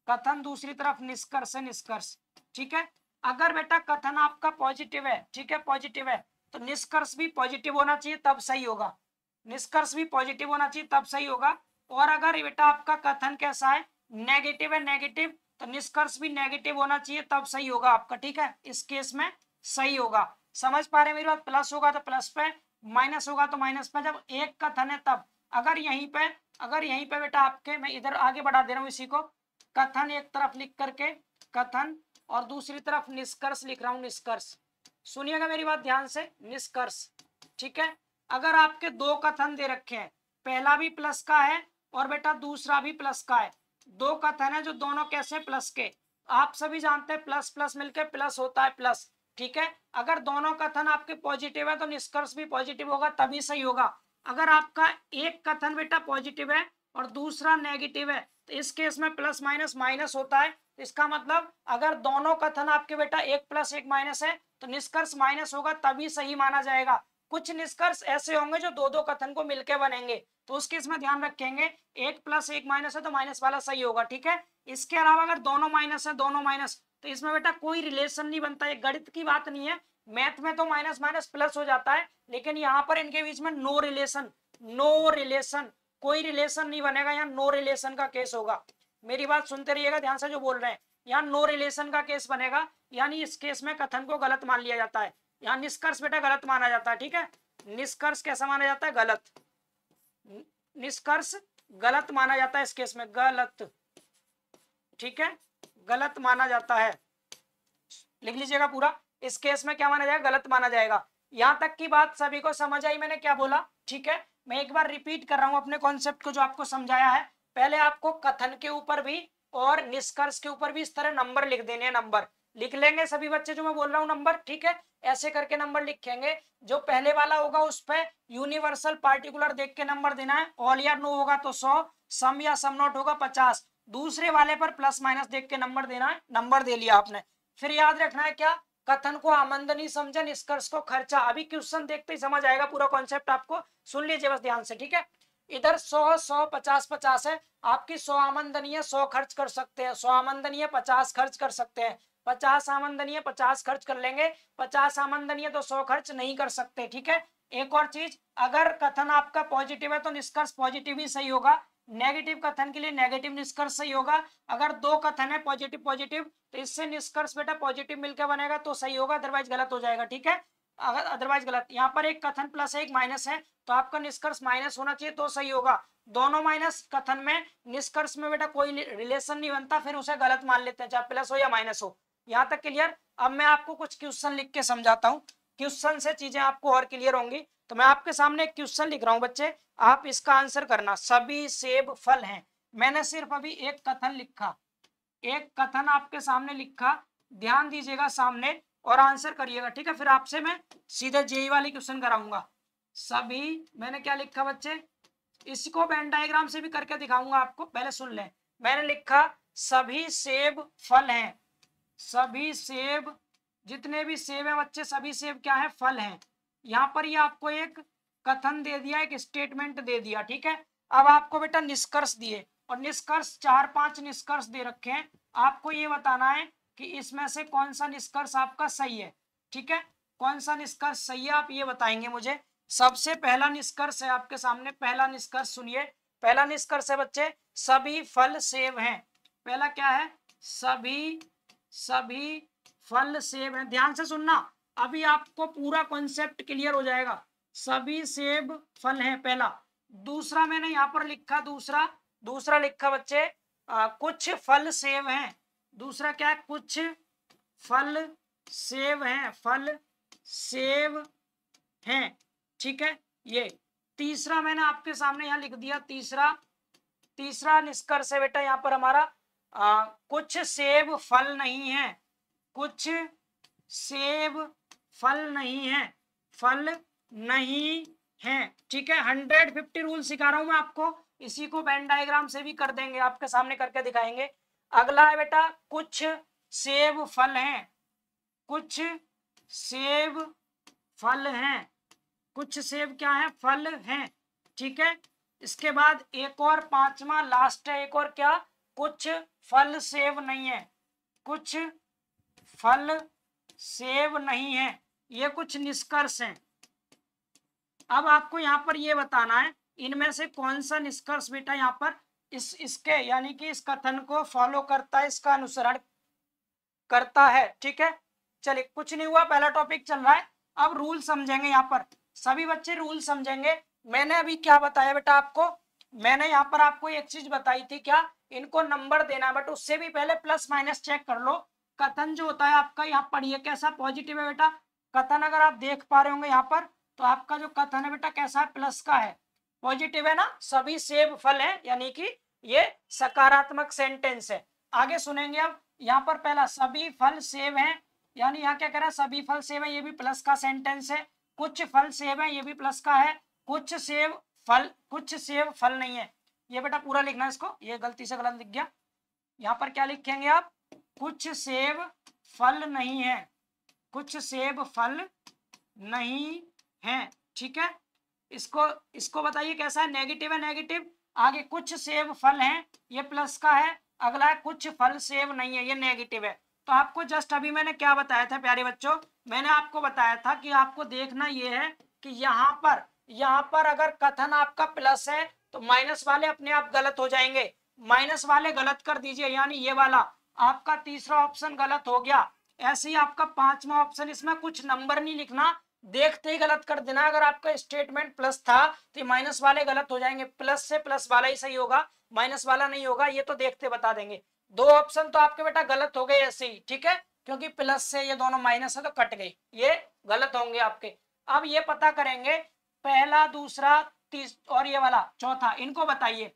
कथन दूसरी तरफ निष्कर्ष निष्कर्ष ठीक है अगर बेटा कथन आपका पॉजिटिव है ठीक है पॉजिटिव है तो निष्कर्ष भी पॉजिटिव होना चाहिए तब सही होगा निष्कर्ष भी पॉजिटिव होना चाहिए तब सही होगा और अगर बेटा आपका कथन कैसा है नेगेटिव है नेगेटिव तो निष्कर्ष भी नेगेटिव होना चाहिए तब सही होगा आपका ठीक है इस केस में सही होगा समझ पा रहे मेरी बात प्लस होगा तो प्लस पे माइनस होगा तो माइनस पे जब एक कथन है तब अगर यहीं पे अगर यहीं पे बेटा आपके मैं इधर आगे बढ़ा दे रहा हूँ इसी को कथन एक तरफ लिख करके कथन और दूसरी तरफ निष्कर्ष लिख रहा हूँ निष्कर्ष सुनिएगा मेरी बात ध्यान से निष्कर्ष ठीक है अगर आपके दो कथन दे रखे हैं पहला भी प्लस का है और बेटा दूसरा भी प्लस का है दो कथन है जो दोनों कैसे प्लस के आप सभी जानते हैं प्लस प्लस मिलकर प्लस होता है प्लस ठीक है अगर दोनों कथन आपके पॉजिटिव है तो निष्कर्ष भी पॉजिटिव होगा तभी सही होगा अगर आपका एक कथन बेटा पॉजिटिव है और दूसरा नेगेटिव है तो इस केस में प्लस माइनस माइनस होता है तो इसका मतलब अगर दोनों कथन आपके बेटा एक प्लस एक माइनस है तो निष्कर्ष माइनस होगा तभी सही माना जाएगा कुछ निष्कर्ष ऐसे होंगे जो दो दो कथन को मिलकर बनेंगे तो उसके इसमें ध्यान रखेंगे एक प्लस एक माइनस है तो माइनस वाला सही होगा ठीक है इसके अलावा अगर दोनों माइनस है दोनों माइनस तो इसमें बेटा कोई रिलेशन नहीं बनता है गणित की बात नहीं है मैथ में तो माइनस माइनस प्लस हो जाता है लेकिन यहाँ पर इनके बीच में नो रिलेशन नो रिलेशन कोई रिलेशन नहीं बनेगा यहाँ नो रिलेशन का केस होगा मेरी बात सुनते रहिएगा ध्यान से जो बोल रहे हैं यहाँ नो रिलेशन का केस बनेगा यानी इस केस में कथन को गलत मान लिया जाता है यहाँ निष्कर्ष बेटा गलत माना जाता है ठीक है निष्कर्ष कैसा माना जाता है गलत निष्कर्ष गलत माना जाता है इस केस में गलत ठीक है गलत माना जाता है लिख लीजिएगा पूरा इस केस में क्या माना जाएगा गलत माना जाएगा यहाँ तक की बात सभी को समझ आई मैंने क्या बोला ठीक है मैं एक बार रिपीट कर रहा हूँ अपने कॉन्सेप्ट को जो आपको समझाया है पहले आपको कथन के ऊपर भी और निष्कर्ष के ऊपर भी इस तरह नंबर लिख देने हैं नंबर लिख लेंगे सभी बच्चे जो मैं बोल रहा हूँ नंबर ठीक है ऐसे करके नंबर लिखेंगे जो पहले वाला होगा उस पर यूनिवर्सल पार्टिकुलर देख के नंबर देना है ऑल या नो होगा तो सौ सम या सम नॉट होगा पचास दूसरे वाले पर प्लस माइनस देख के नंबर देना है नंबर दे लिया आपने फिर याद रखना है क्या कथन को आमंदनी समझा निष्कर्ष को खर्चा अभी क्वेश्चन देखते ही समझ आएगा पूरा कॉन्सेप्ट आपको सुन लीजिए बस ध्यान से ठीक है इधर सौ सौ पचास पचास है आपकी सौ आमंदनी है 100 खर्च कर सकते हैं सौ आमंदनी है 50 खर्च कर सकते हैं पचास आमंदनी है 50 खर्च कर लेंगे पचास आमंदनी है तो सौ खर्च नहीं कर सकते ठीक है एक और चीज अगर कथन आपका पॉजिटिव है तो निष्कर्ष पॉजिटिव ही सही होगा नेगेटिव कथन के लिए नेगेटिव निष्कर्ष सही होगा अगर दो कथन है पॉजिटिव पॉजिटिव तो इससे निष्कर्ष बेटा पॉजिटिव मिलकर बनेगा तो सही होगा अदरवाइज गलत हो जाएगा ठीक है अगर अदरवाइज गलत यहाँ पर एक कथन प्लस एक माइनस है तो आपका निष्कर्ष माइनस होना चाहिए तो सही होगा दोनों माइनस कथन में निष्कर्ष में बेटा कोई रिलेशन नहीं बनता फिर उसे गलत मान लेते हैं चाहे प्लस हो या माइनस हो यहाँ तक क्लियर अब मैं आपको कुछ क्वेश्चन लिख के समझाता हूँ क्वेश्चन से चीजें आपको और क्लियर होंगी तो मैं आपके सामने क्वेश्चन लिख रहा हूँ बच्चे आप इसका आंसर करना सभी सेब फल हैं मैंने सिर्फ अभी एक कथन लिखा एक कथन आपके सामने लिखा ध्यान दीजिएगा सामने और आंसर करिएगा ठीक है फिर आपसे मैं सीधे जेई वाली क्वेश्चन कराऊंगा सभी मैंने क्या लिखा बच्चे इसको बैंड डायग्राम से भी करके दिखाऊंगा आपको पहले सुन लें मैंने लिखा सभी सेब फल हैं सभी सेब जितने भी सेब हैं बच्चे सभी सेब क्या है फल हैं यहाँ पर ये यह आपको एक कथन दे दिया एक स्टेटमेंट दे दिया ठीक है अब आपको बेटा निष्कर्ष दिए और निष्कर्ष चार पांच निष्कर्ष दे रखे हैं आपको ये बताना है कि इसमें से कौन सा निष्कर्ष आपका सही है ठीक है कौन सा निष्कर्ष सही है आप ये बताएंगे मुझे सबसे पहला निष्कर्ष है आपके सामने पहला निष्कर्ष सुनिए पहला निष्कर्ष है बच्चे सभी फल सेब हैं पहला क्या है सभी सभी फल सेव हैं ध्यान से सुनना अभी आपको पूरा कॉन्सेप्ट क्लियर हो जाएगा सभी सेब फल हैं पहला दूसरा मैंने यहाँ पर लिखा दूसरा दूसरा लिखा बच्चे आ, कुछ फल सेब हैं दूसरा क्या है कुछ फल सेब हैं फल सेब हैं ठीक है ये तीसरा मैंने आपके सामने यहाँ लिख दिया तीसरा तीसरा निष्कर्ष है बेटा यहाँ पर हमारा आ, कुछ सेब फल नहीं है कुछ सेब फल नहीं है फल नहीं है ठीक है हंड्रेड फिफ्टी रूल सिखा रहा हूं मैं आपको इसी को बैन डायग्राम से भी कर देंगे आपके सामने करके दिखाएंगे अगला है बेटा कुछ सेब फल हैं कुछ सेब फल हैं कुछ सेब क्या है फल हैं ठीक है इसके बाद एक और पांचवा लास्ट है एक और क्या कुछ फल सेब नहीं है कुछ फल सेब नहीं है ये कुछ निष्कर्ष हैं अब आपको यहाँ पर ये बताना है इनमें से कौन सा निष्कर्ष बेटा यहाँ पर इस इसके यानी कि इस कथन को फॉलो करता है इसका अनुसरण करता है ठीक है चलिए कुछ नहीं हुआ पहला टॉपिक चल रहा है अब रूल समझेंगे यहाँ पर सभी बच्चे रूल समझेंगे मैंने अभी क्या बताया बेटा आपको मैंने यहाँ पर आपको एक चीज बताई थी क्या इनको नंबर देना बट उससे भी पहले प्लस माइनस चेक कर लो कथन जो होता है आपका यहाँ पढ़िए कैसा पॉजिटिव है बेटा कथन अगर आप देख पा रहे होंगे यहाँ पर तो आपका जो कथन है बेटा कैसा है प्लस का है पॉजिटिव है ना सभी सेब फल है यानी कि ये सकारात्मक सेंटेंस है आगे सुनेंगे अब यहाँ पर पहला सभी फल सेब है यानी यहाँ क्या कह रहा है सभी फल सेब है ये भी प्लस का सेंटेंस है कुछ फल सेब है ये भी प्लस का है कुछ सेब फल कुछ सेब फल नहीं है ये बेटा पूरा लिखना है इसको ये गलती से गलत लिख गया यहाँ पर क्या लिखेंगे आप कुछ सेब फल नहीं है कुछ सेब फल नहीं है ठीक है इसको इसको बताइए कैसा है नेगेटिव है नेगेटिव आगे कुछ सेब फल हैं ये प्लस का है अगला है कुछ फल सेब नहीं है ये नेगेटिव है तो आपको जस्ट अभी मैंने क्या बताया था प्यारे बच्चों मैंने आपको बताया था कि आपको देखना ये है कि यहाँ पर यहाँ पर अगर कथन आपका प्लस है तो माइनस वाले अपने आप गलत हो जाएंगे माइनस वाले गलत कर दीजिए यानी ये वाला आपका तीसरा ऑप्शन गलत हो गया ऐसे ही आपका पांचवा ऑप्शन इसमें कुछ नंबर नहीं लिखना देखते ही गलत कर देना अगर आपका स्टेटमेंट प्लस था तो माइनस वाले गलत हो जाएंगे प्लस से प्लस वाला ही सही होगा माइनस वाला नहीं होगा ये तो देखते बता देंगे दो ऑप्शन तो आपके बेटा गलत हो गए ऐसे ही ठीक है क्योंकि प्लस से ये दोनों माइनस है तो कट गए ये गलत होंगे आपके अब ये पता करेंगे पहला दूसरा तीस और ये वाला चौथा इनको बताइए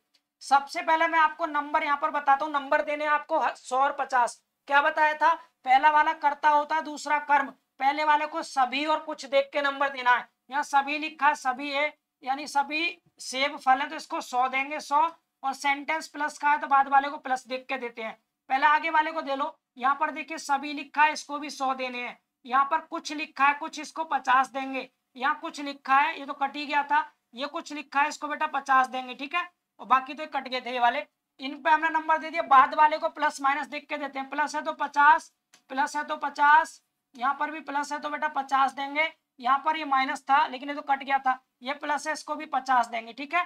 सबसे पहले मैं आपको नंबर यहाँ पर बताता हूँ नंबर देने आपको सौ और पचास क्या बताया था पहला वाला करता होता दूसरा कर्म पहले वाले को सभी और कुछ देख के नंबर देना है यहाँ सभी लिखा सभी है यानी सभी सेब फल है तो इसको सौ देंगे सौ और सेंटेंस प्लस का है तो बाद वाले को प्लस देख के देते हैं पहले आगे वाले को दे लो यहाँ पर देखिए सभी लिखा है इसको भी सौ देने हैं यहाँ पर कुछ लिखा है कुछ इसको पचास देंगे यहाँ कुछ लिखा है ये तो कट ही गया था ये कुछ लिखा है इसको बेटा पचास देंगे ठीक है और बाकी तो कट गए थे ये वाले इन पे हमने नंबर दे दिया बाद वाले को प्लस माइनस देख के देते हैं प्लस है तो पचास प्लस है तो पचास यहाँ पर भी प्लस है तो बेटा पचास देंगे यहाँ पर ये माइनस था लेकिन ये तो कट गया था ये प्लस है इसको भी पचास देंगे ठीक है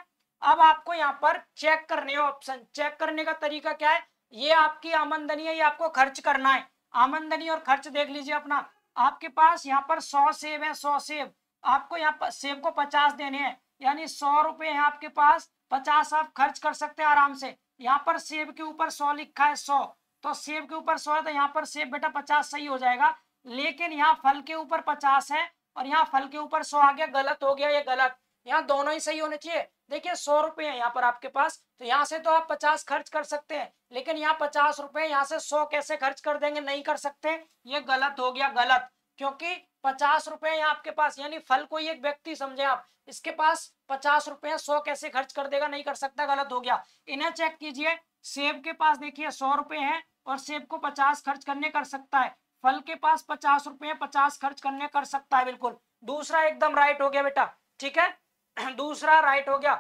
अब आपको यहाँ पर चेक करने हो ऑप्शन चेक करने का तरीका क्या है ये आपकी आमंदनी है ये आपको खर्च करना है आमंदनी और खर्च देख लीजिए अपना आपके पास यहाँ पर सौ सेब है सौ सेब आपको यहाँ पर सेब को पचास देने हैं यानी सौ रुपए है आपके पास पचास आप खर्च कर सकते हैं आराम से यहाँ पर सेब के ऊपर सौ लिखा है सौ तो सेब के ऊपर सौ है तो यहाँ पर सेब बेटा पचास सही हो जाएगा लेकिन यहाँ फल के ऊपर पचास है और यहाँ फल के ऊपर सौ आ गया गलत हो गया ये गलत यहाँ दोनों ही सही होने चाहिए देखिए सौ रुपए है यहाँ पर आपके पास तो यहाँ से तो आप पचास खर्च कर सकते हैं लेकिन यहाँ पचास रुपए यहाँ से सौ कैसे खर्च कर देंगे नहीं कर सकते ये गलत हो गया गलत क्योंकि पचास रुपए हैं आपके पास यानी फल को एक व्यक्ति समझे आप इसके पास पचास रुपए सौ कैसे खर्च कर देगा नहीं कर सकता गलत हो गया इन्हें चेक कीजिए सेब के पास देखिए सौ रुपए हैं और सेब को पचास खर्च करने कर सकता है फल के पास पचास रुपए पचास खर्च करने कर सकता है बिल्कुल दूसरा एकदम राइट हो गया बेटा ठीक है दूसरा राइट हो गया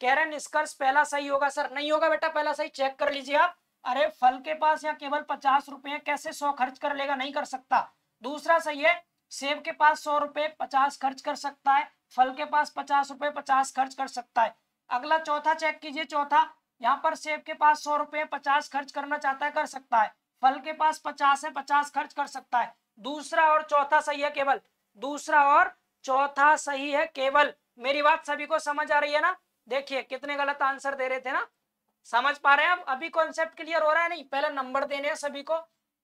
कह रहे निष्कर्ष पहला सही होगा सर नहीं होगा बेटा पहला सही चेक कर लीजिए आप अरे फल के पास या केवल पचास रुपए कैसे सौ खर्च कर लेगा नहीं कर सकता दूसरा सही है सेब के पास सौ रुपए पचास खर्च कर सकता है फल के पास पचास रुपए पचास खर्च कर सकता है अगला चौथा चेक कीजिए चौथा यहाँ पर सेब के पास सौ रुपए पचास खर्च करना चाहता है कर सकता है फल के पास पचास है पचास खर्च कर सकता है दूसरा और चौथा सही है केवल दूसरा और चौथा सही है केवल मेरी बात सभी को समझ आ रही है ना देखिए कितने गलत आंसर दे रहे थे ना समझ पा रहे हैं अब अभी कॉन्सेप्ट क्लियर हो रहा है नहीं पहले नंबर देने हैं सभी को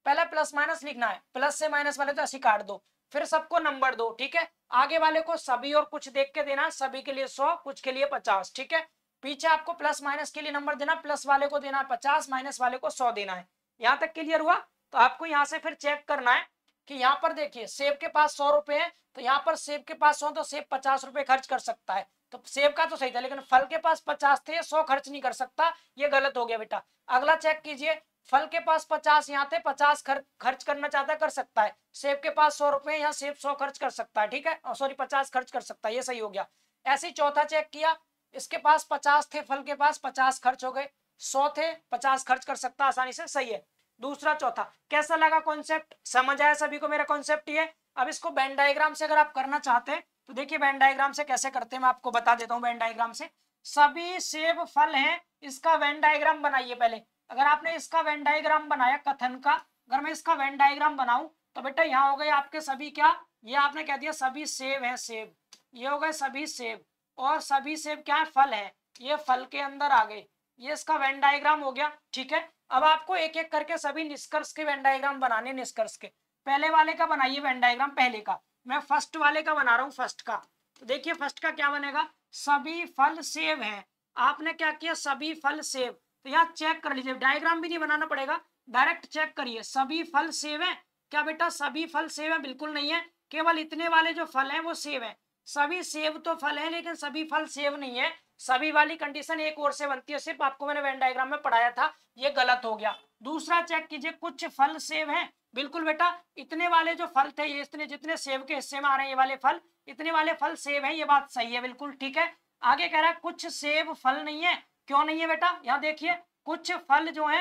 पहले प्लस माइनस लिखना है प्लस से माइनस वाले तो ऐसे काट दो फिर सबको नंबर दो ठीक है आगे वाले को सभी और कुछ देख के देना सभी के लिए सौ कुछ के लिए पचास ठीक है पीछे आपको प्लस माइनस के लिए नंबर देना प्लस वाले को देना है पचास माइनस वाले को सौ देना है यहां तक क्लियर हुआ तो आपको यहां से फिर चेक करना है कि यहाँ पर देखिए सेब के पास सौ रुपए है तो यहाँ पर सेब के पास सौ तो सेब पचास रुपए खर्च कर सकता है तो सेब का तो सही था लेकिन फल के पास पचास थे सौ खर्च नहीं कर सकता ये गलत हो गया बेटा अगला चेक कीजिए फल के पास पचास यहाँ थे पचास खर, खर्च करना चाहता है कर सकता है सेब के पास सौ रुपए यहाँ सेब सौ खर्च कर सकता है ठीक है सॉरी पचास खर्च कर सकता है ये सही हो गया ऐसे चौथा चेक किया इसके पास पचास थे फल के पास पचास खर्च हो गए सौ थे पचास खर्च कर सकता आसानी से सही है दूसरा चौथा कैसा लगा कॉन्सेप्ट समझ आया सभी को मेरा कॉन्सेप्ट ये अब इसको बैंड डायग्राम से अगर आप करना चाहते हैं तो देखिए बैंड डायग्राम से कैसे करते हैं मैं आपको बता देता हूँ बैंड डायग्राम से सभी सेब फल हैं इसका वैन डायग्राम बनाइए पहले अगर आपने इसका वेन डायग्राम बनाया कथन का अगर मैं इसका वेन डायग्राम बनाऊं तो बेटा यहाँ हो गए आपके सभी क्या ये आपने कह दिया सभी सेब है सेब ये हो गए सभी सेब और सभी सेब क्या है फल है ये फल के अंदर आ गए ये इसका वेन डायग्राम हो गया ठीक है अब आपको एक एक करके सभी निष्कर्ष के वेन डायग्राम बनाने निष्कर्ष के पहले वाले का बनाइए वेन डायग्राम पहले का मैं फर्स्ट वाले का बना रहा हूँ फर्स्ट का तो देखिए फर्स्ट का क्या बनेगा सभी फल सेब है आपने क्या किया सभी फल सेब तो यहाँ चेक कर लीजिए डायग्राम भी नहीं बनाना पड़ेगा डायरेक्ट चेक करिए सभी फल सेव है क्या बेटा सभी फल सेव है बिल्कुल नहीं है केवल इतने वाले जो फल हैं वो सेव है सभी सेव तो फल है लेकिन सभी फल सेव नहीं है सभी वाली कंडीशन एक और से बनती है सिर्फ आपको मैंने वेन डायग्राम में पढ़ाया था ये गलत हो गया दूसरा चेक कीजिए कुछ फल सेव हैं बिल्कुल बेटा इतने वाले जो फल थे ये इतने जितने सेव के हिस्से में आ रहे हैं ये वाले फल इतने वाले फल सेव है ये बात सही है बिल्कुल ठीक है आगे कह रहा है कुछ सेव फल नहीं है क्यों नहीं है बेटा यहाँ देखिए कुछ फल जो है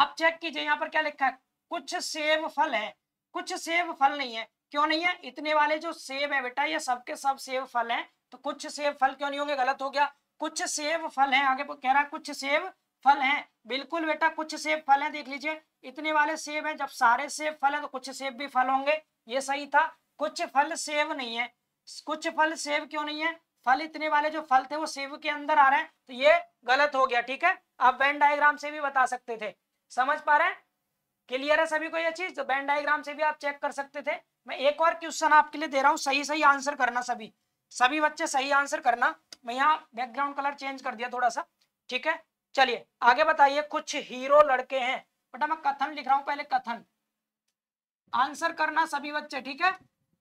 आप चेक कीजिए यहाँ पर क्या लिखा है कुछ सेब फल है कुछ सेब फल नहीं है क्यों नहीं है इतने वाले जो सेब है बेटा ये सबके सब सेब फल हैं तो कुछ सेब फल क्यों नहीं होंगे गलत हो गया कुछ सेब फल हैं आगे कह रहा कुछ सेब फल हैं बिल्कुल बेटा कुछ सेब फल हैं देख लीजिए इतने वाले सेब हैं जब सारे सेब फल हैं तो कुछ सेब भी फल होंगे ये सही था कुछ फल सेब नहीं है कुछ फल सेब क्यों नहीं है फल इतने वाले जो फल थे वो सेब के अंदर आ रहे हैं तो ये गलत हो गया ठीक है आप बैंड डायग्राम से भी बता सकते थे समझ पा रहे हैं क्लियर है सभी को यह चीज तो बैंड डायग्राम से भी आप चेक कर सकते थे मैं एक और क्वेश्चन आपके लिए दे रहा हूँ सही सही आंसर करना सभी सभी बच्चे सही आंसर करना मैं यहाँ बैकग्राउंड कलर चेंज कर दिया थोड़ा सा ठीक है चलिए आगे बताइए कुछ हीरो लड़के हैं बेटा मैं कथन लिख रहा हूँ पहले कथन आंसर करना सभी बच्चे ठीक है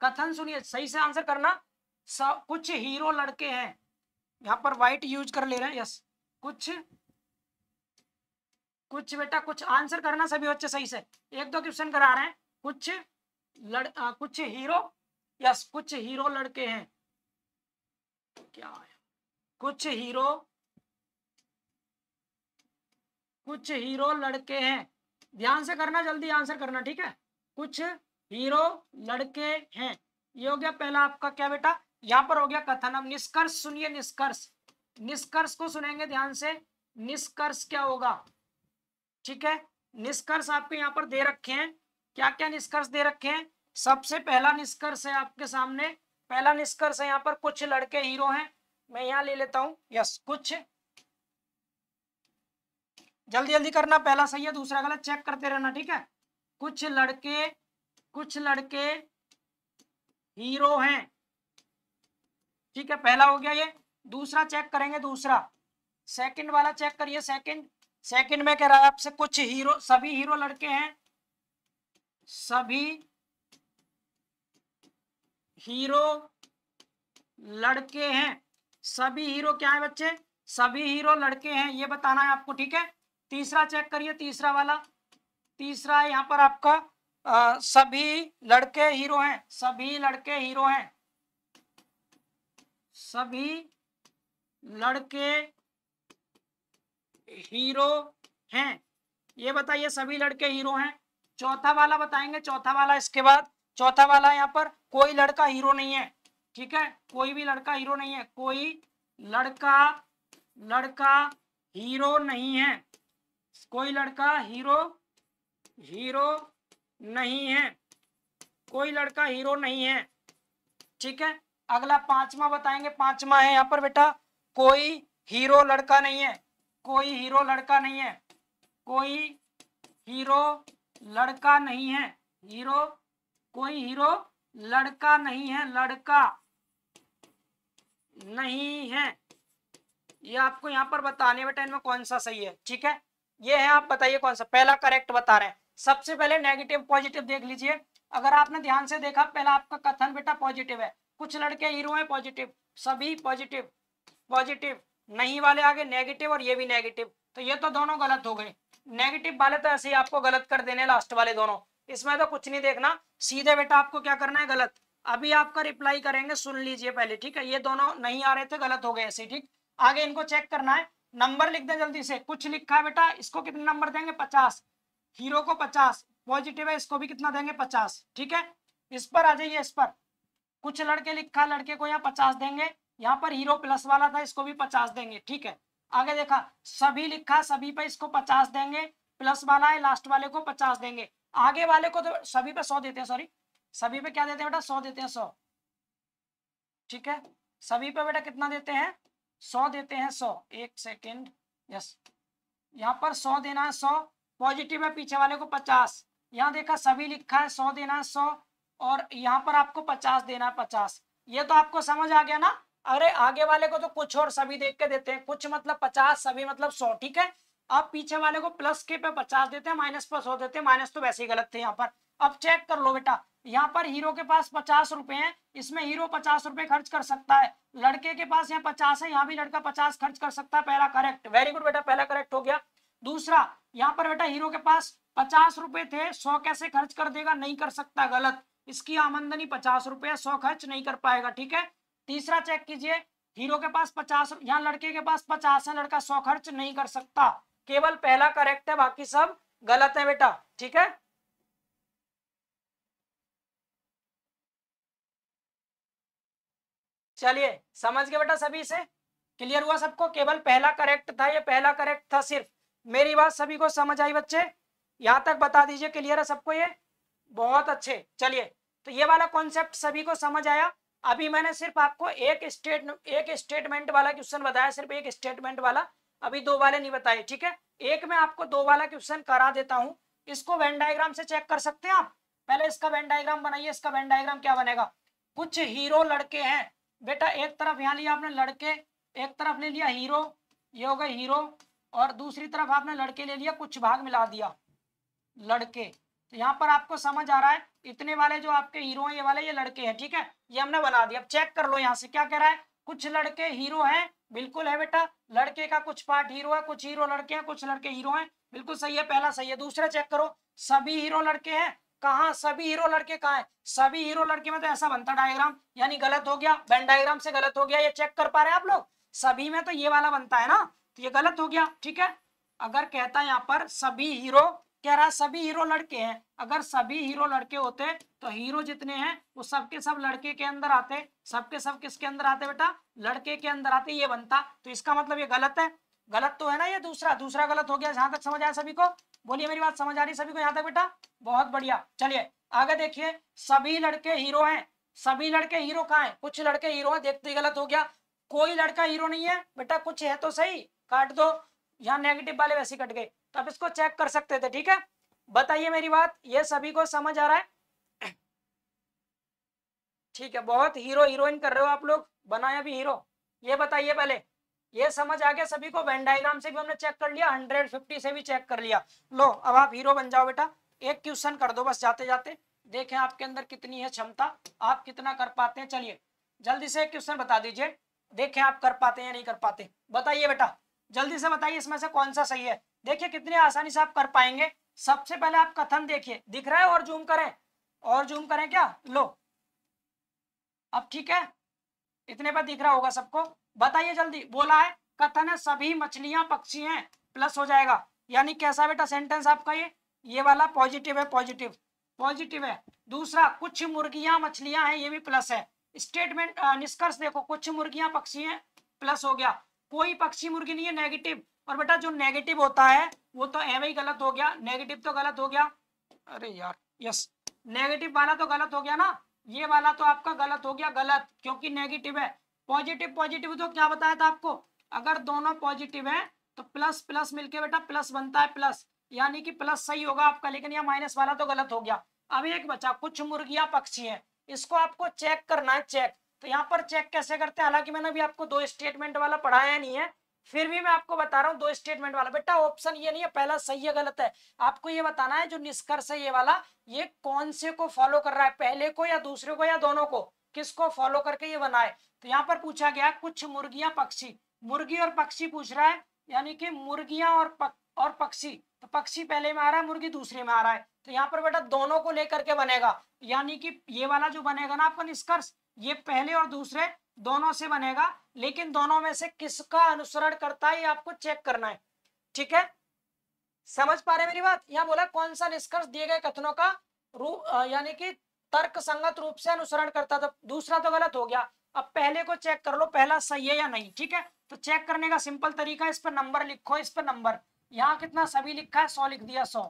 कथन सुनिए सही से आंसर करना सब कुछ हीरो लड़के हैं यहाँ पर व्हाइट यूज कर ले रहे हैं यस कुछ कुछ बेटा कुछ आंसर करना सभी बच्चे सही से एक दो क्वेश्चन करा रहे हैं कुछ लड़ आ, कुछ हीरो यस कुछ हीरो लड़के हैं क्या है? कुछ हीरो कुछ हीरो लड़के हैं ध्यान से करना जल्दी आंसर करना ठीक है कुछ हीरो लड़के हैं ये हो गया पहला आपका क्या बेटा यहां पर हो गया कथन अब निष्कर्ष सुनिए निष्कर्ष निष्कर्ष को सुनेंगे ध्यान से निष्कर्ष क्या होगा ठीक है निष्कर्ष आपको यहाँ पर दे रखे हैं क्या क्या निष्कर्ष दे रखे हैं सबसे पहला निष्कर्ष है आपके सामने पहला निष्कर्ष है यहाँ पर कुछ लड़के हीरो हैं मैं यहाँ ले लेता हूँ यस कुछ जल्दी जल्दी करना पहला सही है दूसरा गलत चेक करते रहना ठीक है कुछ लड़के कुछ लड़के हीरो हैं ठीक है पहला हो गया ये दूसरा चेक करेंगे दूसरा सेकंड वाला चेक करिए सेकंड सेकंड में कह रहा है आपसे कुछ हीरो सभी हीरो लड़के हैं सभी हीरो लड़के हैं सभी हीरो क्या है बच्चे सभी हीरो लड़के हैं ये बताना है आपको ठीक है तीसरा चेक करिए तीसरा वाला तीसरा यहां यहाँ पर आपका आ, सभी लड़के हीरो हैं सभी लड़के हीरो हैं सभी लड़के हीरो हैं ये बताइए सभी लड़के हीरो हैं चौथा वाला बताएंगे चौथा वाला इसके बाद चौथा वाला यहाँ पर कोई लड़का हीरो नहीं है ठीक है कोई भी लड़का हीरो नहीं है कोई लड़का लड़का हीरो नहीं है कोई लड़का हीरो हीरो नहीं है कोई लड़का हीरो नहीं है ठीक है अगला पांचवा बताएंगे पांचवा है यहाँ पर बेटा कोई हीरो लड़का नहीं है कोई हीरो लड़का नहीं है कोई हीरो लड़का नहीं है हीरो कोई हीरो लड़का नहीं है लड़का नहीं है ये आपको यहाँ पर बताने बेटा इनमें कौन सा सही है ठीक है ये है आप बताइए कौन सा पहला करेक्ट बता रहे हैं सबसे पहले नेगेटिव पॉजिटिव देख लीजिए अगर आपने ध्यान से देखा पहला आपका कथन बेटा पॉजिटिव है कुछ लड़के हीरो हैं पॉजिटिव सभी पॉजिटिव पॉजिटिव नहीं वाले आगे नेगेटिव और ये भी नेगेटिव तो ये तो दोनों गलत हो गए नेगेटिव वाले तो ऐसे ही आपको गलत कर देने लास्ट वाले दोनों इसमें तो कुछ नहीं देखना सीधे बेटा आपको क्या करना है गलत अभी आपका रिप्लाई करेंगे सुन लीजिए पहले ठीक है ये दोनों नहीं आ रहे थे गलत हो गए ऐसे ठीक आगे इनको चेक करना है नंबर लिख दे जल्दी से कुछ लिखा है बेटा इसको कितने नंबर देंगे पचास हीरो को पचास पॉजिटिव है इसको भी कितना देंगे पचास ठीक है इस पर आ जाइए इस पर कुछ लड़के लिखा लड़के को यहाँ पचास देंगे यहाँ पर हीरो प्लस वाला था इसको भी पचास देंगे ठीक है आगे देखा सभी लिखा सभी पे इसको पचास देंगे प्लस वाला है लास्ट वाले को पचास देंगे आगे वाले को तो सभी पे सौ देते हैं सॉरी सभी पे क्या देते हैं बेटा सौ देते हैं सौ ठीक है सभी पे बेटा कितना देते हैं सौ देते हैं सौ एक सेकेंड यस यहाँ पर सौ देना है सौ पॉजिटिव है पीछे वाले को पचास यहाँ देखा सभी लिखा है सौ देना है सौ और यहाँ पर आपको पचास देना है पचास ये तो आपको समझ आ गया ना अरे आगे वाले को तो कुछ और सभी देख के देते हैं कुछ मतलब पचास सभी मतलब सौ ठीक है अब पीछे वाले को प्लस के पे पचास देते हैं माइनस पर सौ देते हैं माइनस तो वैसे ही गलत थे यहाँ पर अब चेक कर लो बेटा यहाँ पर हीरो के पास पचास रुपए है इसमें हीरो पचास रुपए खर्च कर सकता है लड़के के पास यहाँ पचास है यहाँ भी लड़का पचास खर्च कर सकता है पहला करेक्ट वेरी गुड बेटा पहला करेक्ट हो गया दूसरा यहाँ पर बेटा हीरो के पास पचास रुपए थे सौ कैसे खर्च कर देगा नहीं कर सकता गलत इसकी आमंदनी पचास रुपया सौ खर्च नहीं कर पाएगा ठीक है तीसरा चेक कीजिए हीरो के पास पचास यहाँ लड़के के पास पचास है लड़का सौ खर्च नहीं कर सकता केवल पहला करेक्ट है बाकी सब गलत है बेटा ठीक है चलिए समझ गए बेटा सभी से क्लियर हुआ सबको केवल पहला करेक्ट था ये पहला करेक्ट था सिर्फ मेरी बात सभी को समझ आई बच्चे यहाँ तक बता दीजिए क्लियर है सबको ये बहुत अच्छे चलिए तो ये वाला कॉन्सेप्ट सभी को समझ आया अभी मैंने सिर्फ आपको एक स्टेट एक स्टेटमेंट वाला क्वेश्चन बताया सिर्फ एक स्टेटमेंट वाला अभी दो वाले नहीं बताए ठीक है एक मैं आपको दो वाला क्वेश्चन करा देता हूं इसको वेन डायग्राम से चेक कर सकते हैं आप पहले इसका वेन डायग्राम बनाइए इसका वेन डायग्राम क्या बनेगा कुछ हीरो लड़के हैं बेटा एक तरफ यहाँ लिया आपने लड़के एक तरफ ले लिया हीरो ये हो गए हीरो और दूसरी तरफ आपने लड़के ले लिया कुछ भाग मिला दिया लड़के तो यहाँ पर आपको समझ आ रहा है इतने वाले जो आपके हीरो हैं ये वाले ये लड़के हैं ठीक है ये हमने बना दिया अब चेक कर लो यहाँ से क्या कह रहा है कुछ लड़के हीरो हैं बिल्कुल है बेटा लड़के का कुछ पार्ट हीरो है कुछ हीरो लड़के हैं कुछ लड़के हीरो हैं बिल्कुल सही है पहला सही है दूसरा चेक करो सभी हीरो लड़के हैं कहा सभी हीरो लड़के कहा है सभी हीरो लड़के में तो ऐसा बनता डायग्राम यानी गलत हो गया बैन डायग्राम से गलत हो गया ये चेक कर पा रहे हैं आप लोग सभी में तो ये वाला बनता है ना तो ये गलत हो गया ठीक है अगर कहता है यहाँ पर सभी हीरो कह रहा है सभी हीरो लड़के हैं अगर सभी हीरो लड़के होते तो हीरो जितने हैं वो सबके सब लड़के के अंदर आते सबके सब किसके अंदर आते बेटा लड़के के अंदर आते ये बनता तो इसका मतलब ये गलत है गलत तो है ना ये दूसरा दूसरा गलत हो गया जहां तक समझ आया सभी को बोलिए मेरी बात समझ आ रही सभी को यहाँ तक बेटा बहुत बढ़िया चलिए आगे देखिए सभी लड़के हीरो हैं सभी लड़के हीरो कहा है कुछ लड़के हीरो हैं देखते ही गलत हो गया कोई लड़का हीरो नहीं है बेटा कुछ है तो सही काट दो यहाँ नेगेटिव वाले वैसे कट गए तो आप इसको चेक कर सकते थे ठीक है बताइए मेरी बात ये सभी को समझ आ रहा है ठीक है बहुत हीरो हीरोइन कर रहे हो आप लोग बनाया भी हीरो ये बताइए पहले ये समझ आ गया सभी को वेन डायग्राम से भी हमने चेक कर लिया हंड्रेड फिफ्टी से भी चेक कर लिया लो अब आप हीरो बन जाओ बेटा एक क्वेश्चन कर दो बस जाते जाते देखें आपके अंदर कितनी है क्षमता आप कितना कर पाते हैं चलिए जल्दी से एक क्वेश्चन बता दीजिए देखें आप कर पाते हैं या नहीं कर पाते बताइए बेटा जल्दी से बताइए इसमें से कौन सा सही है देखिए कितने आसानी से आप कर पाएंगे सबसे पहले आप कथन देखिए दिख रहा है और जूम करें और जूम करें क्या लो अब ठीक है इतने पर दिख रहा होगा सबको बताइए जल्दी बोला है कथन है सभी मछलियां पक्षी हैं प्लस हो जाएगा यानी कैसा बेटा सेंटेंस आपका ये ये वाला पॉजिटिव है पॉजिटिव पॉजिटिव है दूसरा कुछ मुर्गियां मछलियां हैं ये भी प्लस है स्टेटमेंट निष्कर्ष देखो कुछ मुर्गियां पक्षी हैं प्लस हो गया कोई पक्षी मुर्गी नहीं है नेगेटिव और बेटा जो नेगेटिव होता है वो तो एम ही गलत हो गया नेगेटिव तो गलत हो गया अरे यार यस नेगेटिव वाला तो गलत हो गया ना ये वाला तो आपका गलत हो गया गलत क्योंकि नेगेटिव है पॉजिटिव पॉजिटिव तो क्या बताया था आपको अगर दोनों पॉजिटिव है तो प्लस प्लस मिलके बेटा प्लस बनता है प्लस यानी कि प्लस सही होगा आपका लेकिन यह माइनस वाला तो गलत हो गया अभी एक बचा कुछ मुर्गिया पक्षी है इसको आपको चेक करना है चेक तो यहाँ पर चेक कैसे करते हैं हालांकि मैंने अभी आपको दो स्टेटमेंट वाला पढ़ाया नहीं है फिर भी मैं आपको बता रहा हूँ दो स्टेटमेंट वाला बेटा ऑप्शन ये नहीं है पहला सही है गलत है आपको ये बताना है जो निष्कर्ष है ये वाला ये कौन से को फॉलो कर रहा है पहले को या दूसरे को या दोनों को किसको फॉलो करके ये बनाए तो यहाँ पर पूछा गया कुछ मुर्गियां पक्षी मुर्गी और पक्षी पूछ रहा है यानी कि मुर्गियां और पक, और पक्षी तो पक्षी पहले में आ रहा है मुर्गी दूसरे में आ रहा है तो यहाँ पर बेटा दोनों को लेकर के बनेगा यानी कि ये वाला जो बनेगा ना आपका निष्कर्ष ये पहले और दूसरे दोनों से बनेगा लेकिन दोनों में से किसका अनुसरण करता है आपको चेक करना है ठीक है समझ पा रहे मेरी बात यहाँ बोला कौन सा निष्कर्ष दिए गए कथनों का रूप यानी कि तर्क संगत रूप से अनुसरण करता था दूसरा तो गलत हो गया अब पहले को चेक कर लो पहला सही है या नहीं ठीक है तो चेक करने का सिंपल तरीका इस पर नंबर लिखो इस पर नंबर यहाँ कितना सभी लिखा है सौ लिख दिया सौ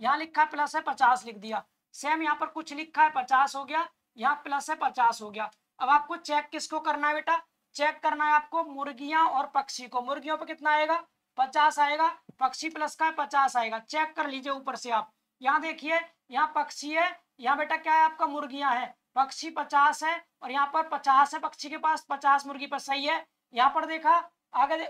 यहाँ लिखा है प्लस है पचास लिख दिया सेम यहाँ पर कुछ लिखा है पचास हो गया यहाँ प्लस है पचास हो गया अब आपको चेक किसको करना है बेटा चेक करना है आपको मुर्गियां और पक्षी को मुर्गियों पर कितना आएगा पचास आएगा पक्षी प्लस का पचास आएगा चेक कर लीजिए ऊपर से आप यहाँ देखिए यहाँ पक्षी है यहाँ बेटा क्या है आपका मुर्गियां है पक्षी पचास है और यहाँ पर पचास है पक्षी के पास पचास मुर्गी पर सही है यहाँ पर देखा आगे दे,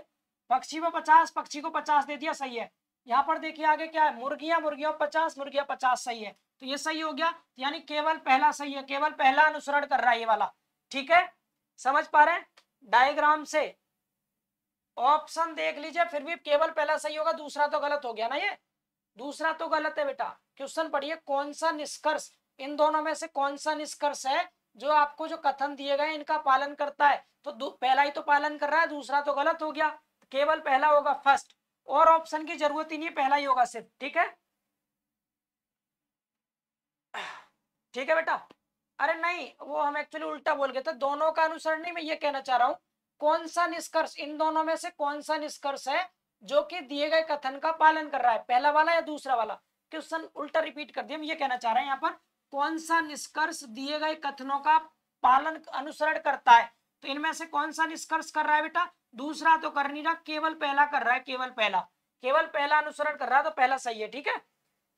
पक्षी पर पचास पक्षी को पचास दे दिया सही है यहाँ पर देखिए आगे क्या है मुर्गियां मुर्गियों पचास मुर्गियां पचास सही है तो ये सही हो गया यानी केवल पहला सही है केवल पहला अनुसरण कर रहा है ये वाला ठीक है समझ पा रहे हैं डायग्राम से ऑप्शन देख लीजिए फिर भी केवल पहला सही होगा दूसरा तो गलत हो गया ना ये दूसरा तो गलत है बेटा क्वेश्चन पढ़िए कौन सा निष्कर्ष इन दोनों में से कौन सा निष्कर्ष है जो आपको जो कथन दिए गए इनका पालन करता है तो पहला ही तो पालन कर रहा है दूसरा तो गलत हो गया केवल पहला होगा फर्स्ट और ऑप्शन की जरूरत ही नहीं पहला ही होगा सिर्फ ठीक है ठीक है बेटा अरे नहीं वो हम एक्चुअली उल्टा बोल गए थे दोनों का अनुसरण नहीं मैं ये कहना चाह रहा हूँ कौन सा निष्कर्ष इन दोनों में से कौन सा निष्कर्ष है जो कि दिए गए कथन का पालन कर रहा है पहला वाला या दूसरा वाला क्वेश्चन उल्टा रिपीट कर दिया हम ये कहना चाह रहे हैं यहाँ पर कौन सा निष्कर्ष दिए गए कथनों का पालन अनुसरण करता है तो इनमें से कौन सा निष्कर्ष कर रहा है बेटा दूसरा तो कर नहीं रहा केवल पहला कर रहा है केवल पहला केवल पहला अनुसरण कर रहा है तो पहला सही है ठीक है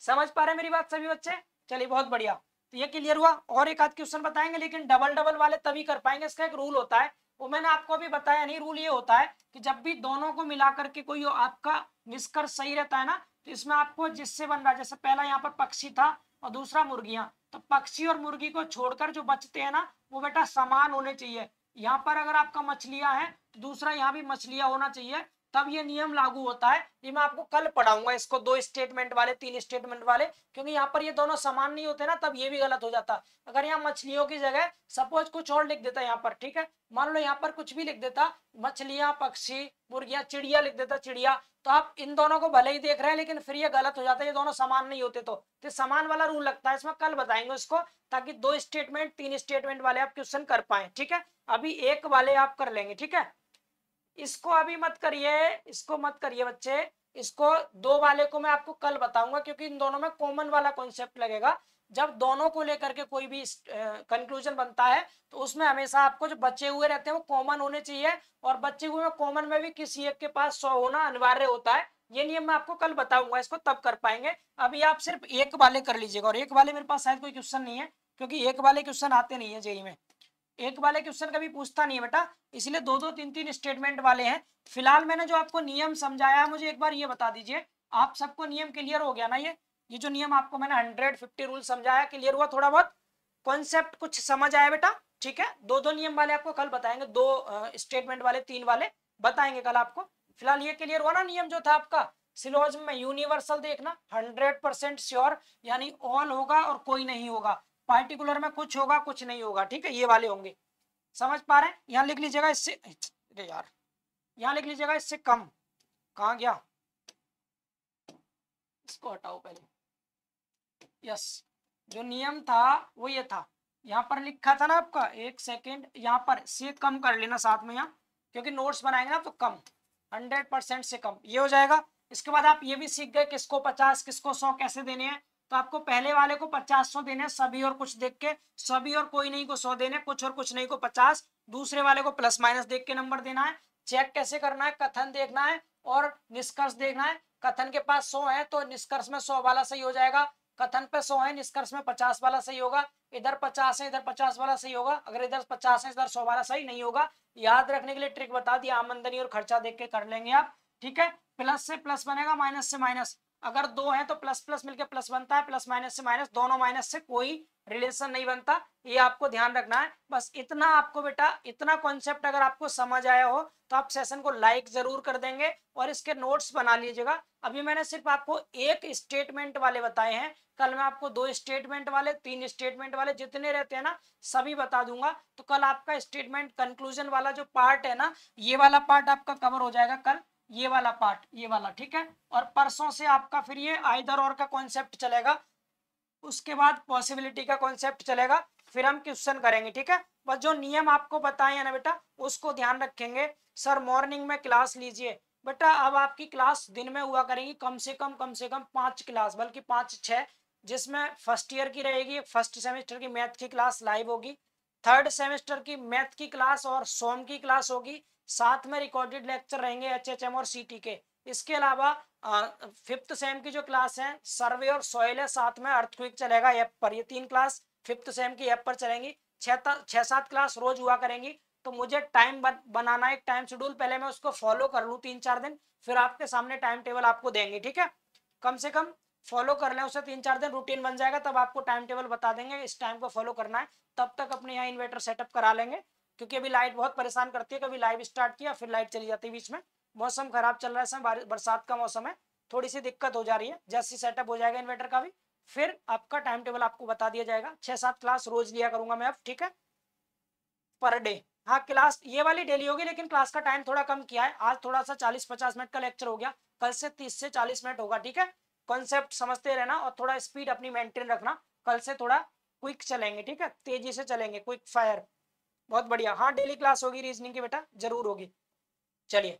समझ पा रहे मेरी बात सभी बच्चे चलिए बहुत बढ़िया तो ये क्लियर हुआ और एक आध क्वेश्चन बताएंगे लेकिन डबल डबल वाले तभी कर पाएंगे इसका एक रूल होता है वो मैंने आपको अभी बताया नहीं रूल ये होता है कि जब भी दोनों को मिला करके कोई आपका निष्कर्ष सही रहता है ना तो इसमें आपको जिससे बन रहा है जैसे पहला यहाँ पर पक्षी था और दूसरा मुर्गियां तो पक्षी और मुर्गी को छोड़कर जो बचते हैं ना वो बेटा समान होने चाहिए यहाँ पर अगर आपका मछलियां है तो दूसरा यहाँ भी मछलियां होना चाहिए तब ये नियम लागू होता है ये मैं आपको कल पढ़ाऊंगा इसको दो स्टेटमेंट वाले तीन स्टेटमेंट वाले क्योंकि यहाँ पर ये दोनों समान नहीं होते ना तब ये भी गलत हो जाता अगर यहाँ मछलियों की जगह सपोज कुछ और लिख देता यहाँ पर ठीक है मान लो यहाँ पर कुछ भी लिख देता मछलियां पक्षी मुर्गियां चिड़िया लिख देता चिड़िया तो आप इन दोनों को भले ही देख रहे हैं लेकिन फिर ये गलत हो जाता है ये दोनों समान नहीं होते तो, तो ये समान वाला रूल लगता है इसमें कल बताएंगे उसको ताकि दो स्टेटमेंट तीन स्टेटमेंट वाले आप क्वेश्चन कर पाए ठीक है अभी एक वाले आप कर लेंगे ठीक है इसको अभी मत करिए इसको मत करिए बच्चे इसको दो वाले को मैं आपको कल बताऊंगा क्योंकि इन दोनों में कॉमन वाला कॉन्सेप्ट लगेगा जब दोनों को लेकर के कोई भी कंक्लूजन बनता है तो उसमें हमेशा आपको जो बचे हुए रहते हैं वो कॉमन होने चाहिए और बचे हुए कॉमन में भी किसी एक के पास सौ होना अनिवार्य होता है ये नियम मैं आपको कल बताऊंगा इसको तब कर पाएंगे अभी आप सिर्फ एक वाले कर लीजिएगा और एक वाले मेरे पास शायद कोई क्वेश्चन नहीं है क्योंकि एक वाले क्वेश्चन आते नहीं है जेई में एक वाले क्वेश्चन कभी पूछता नहीं है बेटा इसलिए दो दो तीन तीन स्टेटमेंट वाले हैं फिलहाल मैंने जो आपको नियम समझाया मुझे एक बार ये बता दीजिए आप सबको नियम क्लियर हो गया ना ये ये जो नियम आपको मैंने हंड्रेड फिफ्टी रूल समझाया क्लियर हुआ थोड़ा बहुत कॉन्सेप्ट कुछ समझ आया बेटा ठीक है दो दो नियम वाले आपको कल बताएंगे दो स्टेटमेंट वाले तीन वाले बताएंगे कल आपको फिलहाल ये क्लियर हुआ ना नियम जो था आपका सिलोज में यूनिवर्सल देखना हंड्रेड परसेंट श्योर यानी ऑल होगा और कोई नहीं होगा पार्टिकुलर में कुछ होगा कुछ नहीं होगा ठीक है ये वाले होंगे समझ पा रहे हैं यहाँ लिख लीजिएगा इससे अरे यार यहाँ लिख लीजिएगा इससे कम कहा गया इसको हटाओ पहले यस जो नियम था वो ये था यहाँ पर लिखा था ना आपका एक सेकेंड यहाँ पर से कम कर लेना साथ में यहाँ क्योंकि नोट्स बनाएंगे ना तो कम हंड्रेड परसेंट से कम ये हो जाएगा इसके बाद आप ये भी सीख गए किसको पचास किसको सौ कैसे देने हैं तो आपको पहले वाले को पचास सौ देने सभी और कुछ देख के सभी और कोई नहीं को सौ देने कुछ और कुछ नहीं को पचास दूसरे वाले को प्लस माइनस देख के नंबर देना है चेक कैसे करना है कथन देखना है और निष्कर्ष देखना है कथन के पास सौ है तो निष्कर्ष में सौ वाला सही हो जाएगा कथन पे सौ है निष्कर्ष में पचास वाला सही होगा इधर पचास है इधर पचास वाला सही होगा अगर इधर पचास है इधर सौ वाला सही नहीं होगा याद रखने के लिए ट्रिक बता दिया आमंदनी और खर्चा देख के कर लेंगे आप ठीक है प्लस से प्लस बनेगा माइनस से माइनस अगर दो हैं तो प्लस प्लस मिलकर प्लस बनता है प्लस माइनस से माइनस दोनों माइनस से कोई रिलेशन नहीं बनता ये आपको ध्यान रखना है बस इतना आपको बेटा इतना कॉन्सेप्ट अगर आपको समझ आया हो तो आप सेशन को लाइक जरूर कर देंगे और इसके नोट्स बना लीजिएगा अभी मैंने सिर्फ आपको एक स्टेटमेंट वाले बताए हैं कल मैं आपको दो स्टेटमेंट वाले तीन स्टेटमेंट वाले जितने रहते हैं ना सभी बता दूंगा तो कल आपका स्टेटमेंट कंक्लूजन वाला जो पार्ट है ना ये वाला पार्ट आपका कवर हो जाएगा कल ये वाला पार्ट ये वाला ठीक है और परसों से आपका फिर ये आइदर और का कॉन्सेप्ट चलेगा उसके बाद पॉसिबिलिटी का कॉन्सेप्ट चलेगा फिर हम क्वेश्चन करेंगे ठीक है बस जो नियम आपको बताए ना बेटा उसको ध्यान रखेंगे सर मॉर्निंग में क्लास लीजिए बेटा अब आपकी क्लास दिन में हुआ करेगी कम से कम कम से कम पांच क्लास बल्कि पांच छह जिसमें फर्स्ट ईयर की रहेगी फर्स्ट सेमेस्टर की मैथ की क्लास लाइव होगी थर्ड सेमेस्टर की मैथ की क्लास और सोम की क्लास होगी साथ में रिकॉर्डेड लेक्चर रहेंगे एच एच और सी के इसके अलावा फिफ्थ सेम की जो क्लास है सर्वे और सॉइल है साथ में अर्थक्विक चलेगा ऐप पर ये तीन क्लास फिफ्थ सेम की ऐप पर चलेंगी छह सात क्लास रोज हुआ करेंगी तो मुझे टाइम बनाना एक टाइम शेड्यूल पहले मैं उसको फॉलो कर लू तीन चार दिन फिर आपके सामने टाइम टेबल आपको देंगे ठीक है कम से कम फॉलो कर लें उसे तीन चार दिन रूटीन बन जाएगा तब आपको टाइम टेबल बता देंगे इस टाइम को फॉलो करना है तब तक अपने यहाँ इन्वेटर सेटअप करा लेंगे क्योंकि अभी लाइट बहुत परेशान करती है कभी लाइव स्टार्ट किया फिर लाइट चली जाती है बीच में मौसम खराब चल रहा है बरसात का मौसम है थोड़ी सी दिक्कत हो जा रही है जैसे सेटअप हो जाएगा इन्वर्टर का भी फिर आपका टाइम टेबल आपको बता दिया जाएगा छह सात क्लास रोज लिया करूंगा मैं अब ठीक है पर डे हाँ क्लास ये वाली डेली होगी लेकिन क्लास का टाइम थोड़ा कम किया है आज थोड़ा सा चालीस पचास मिनट का लेक्चर हो गया कल से तीस से चालीस मिनट होगा ठीक है कॉन्सेप्ट समझते रहना और थोड़ा स्पीड अपनी मेंटेन रखना कल से थोड़ा क्विक चलेंगे ठीक है तेजी से चलेंगे क्विक फायर बहुत बढ़िया हाँ डेली क्लास होगी रीजनिंग की बेटा जरूर होगी चलिए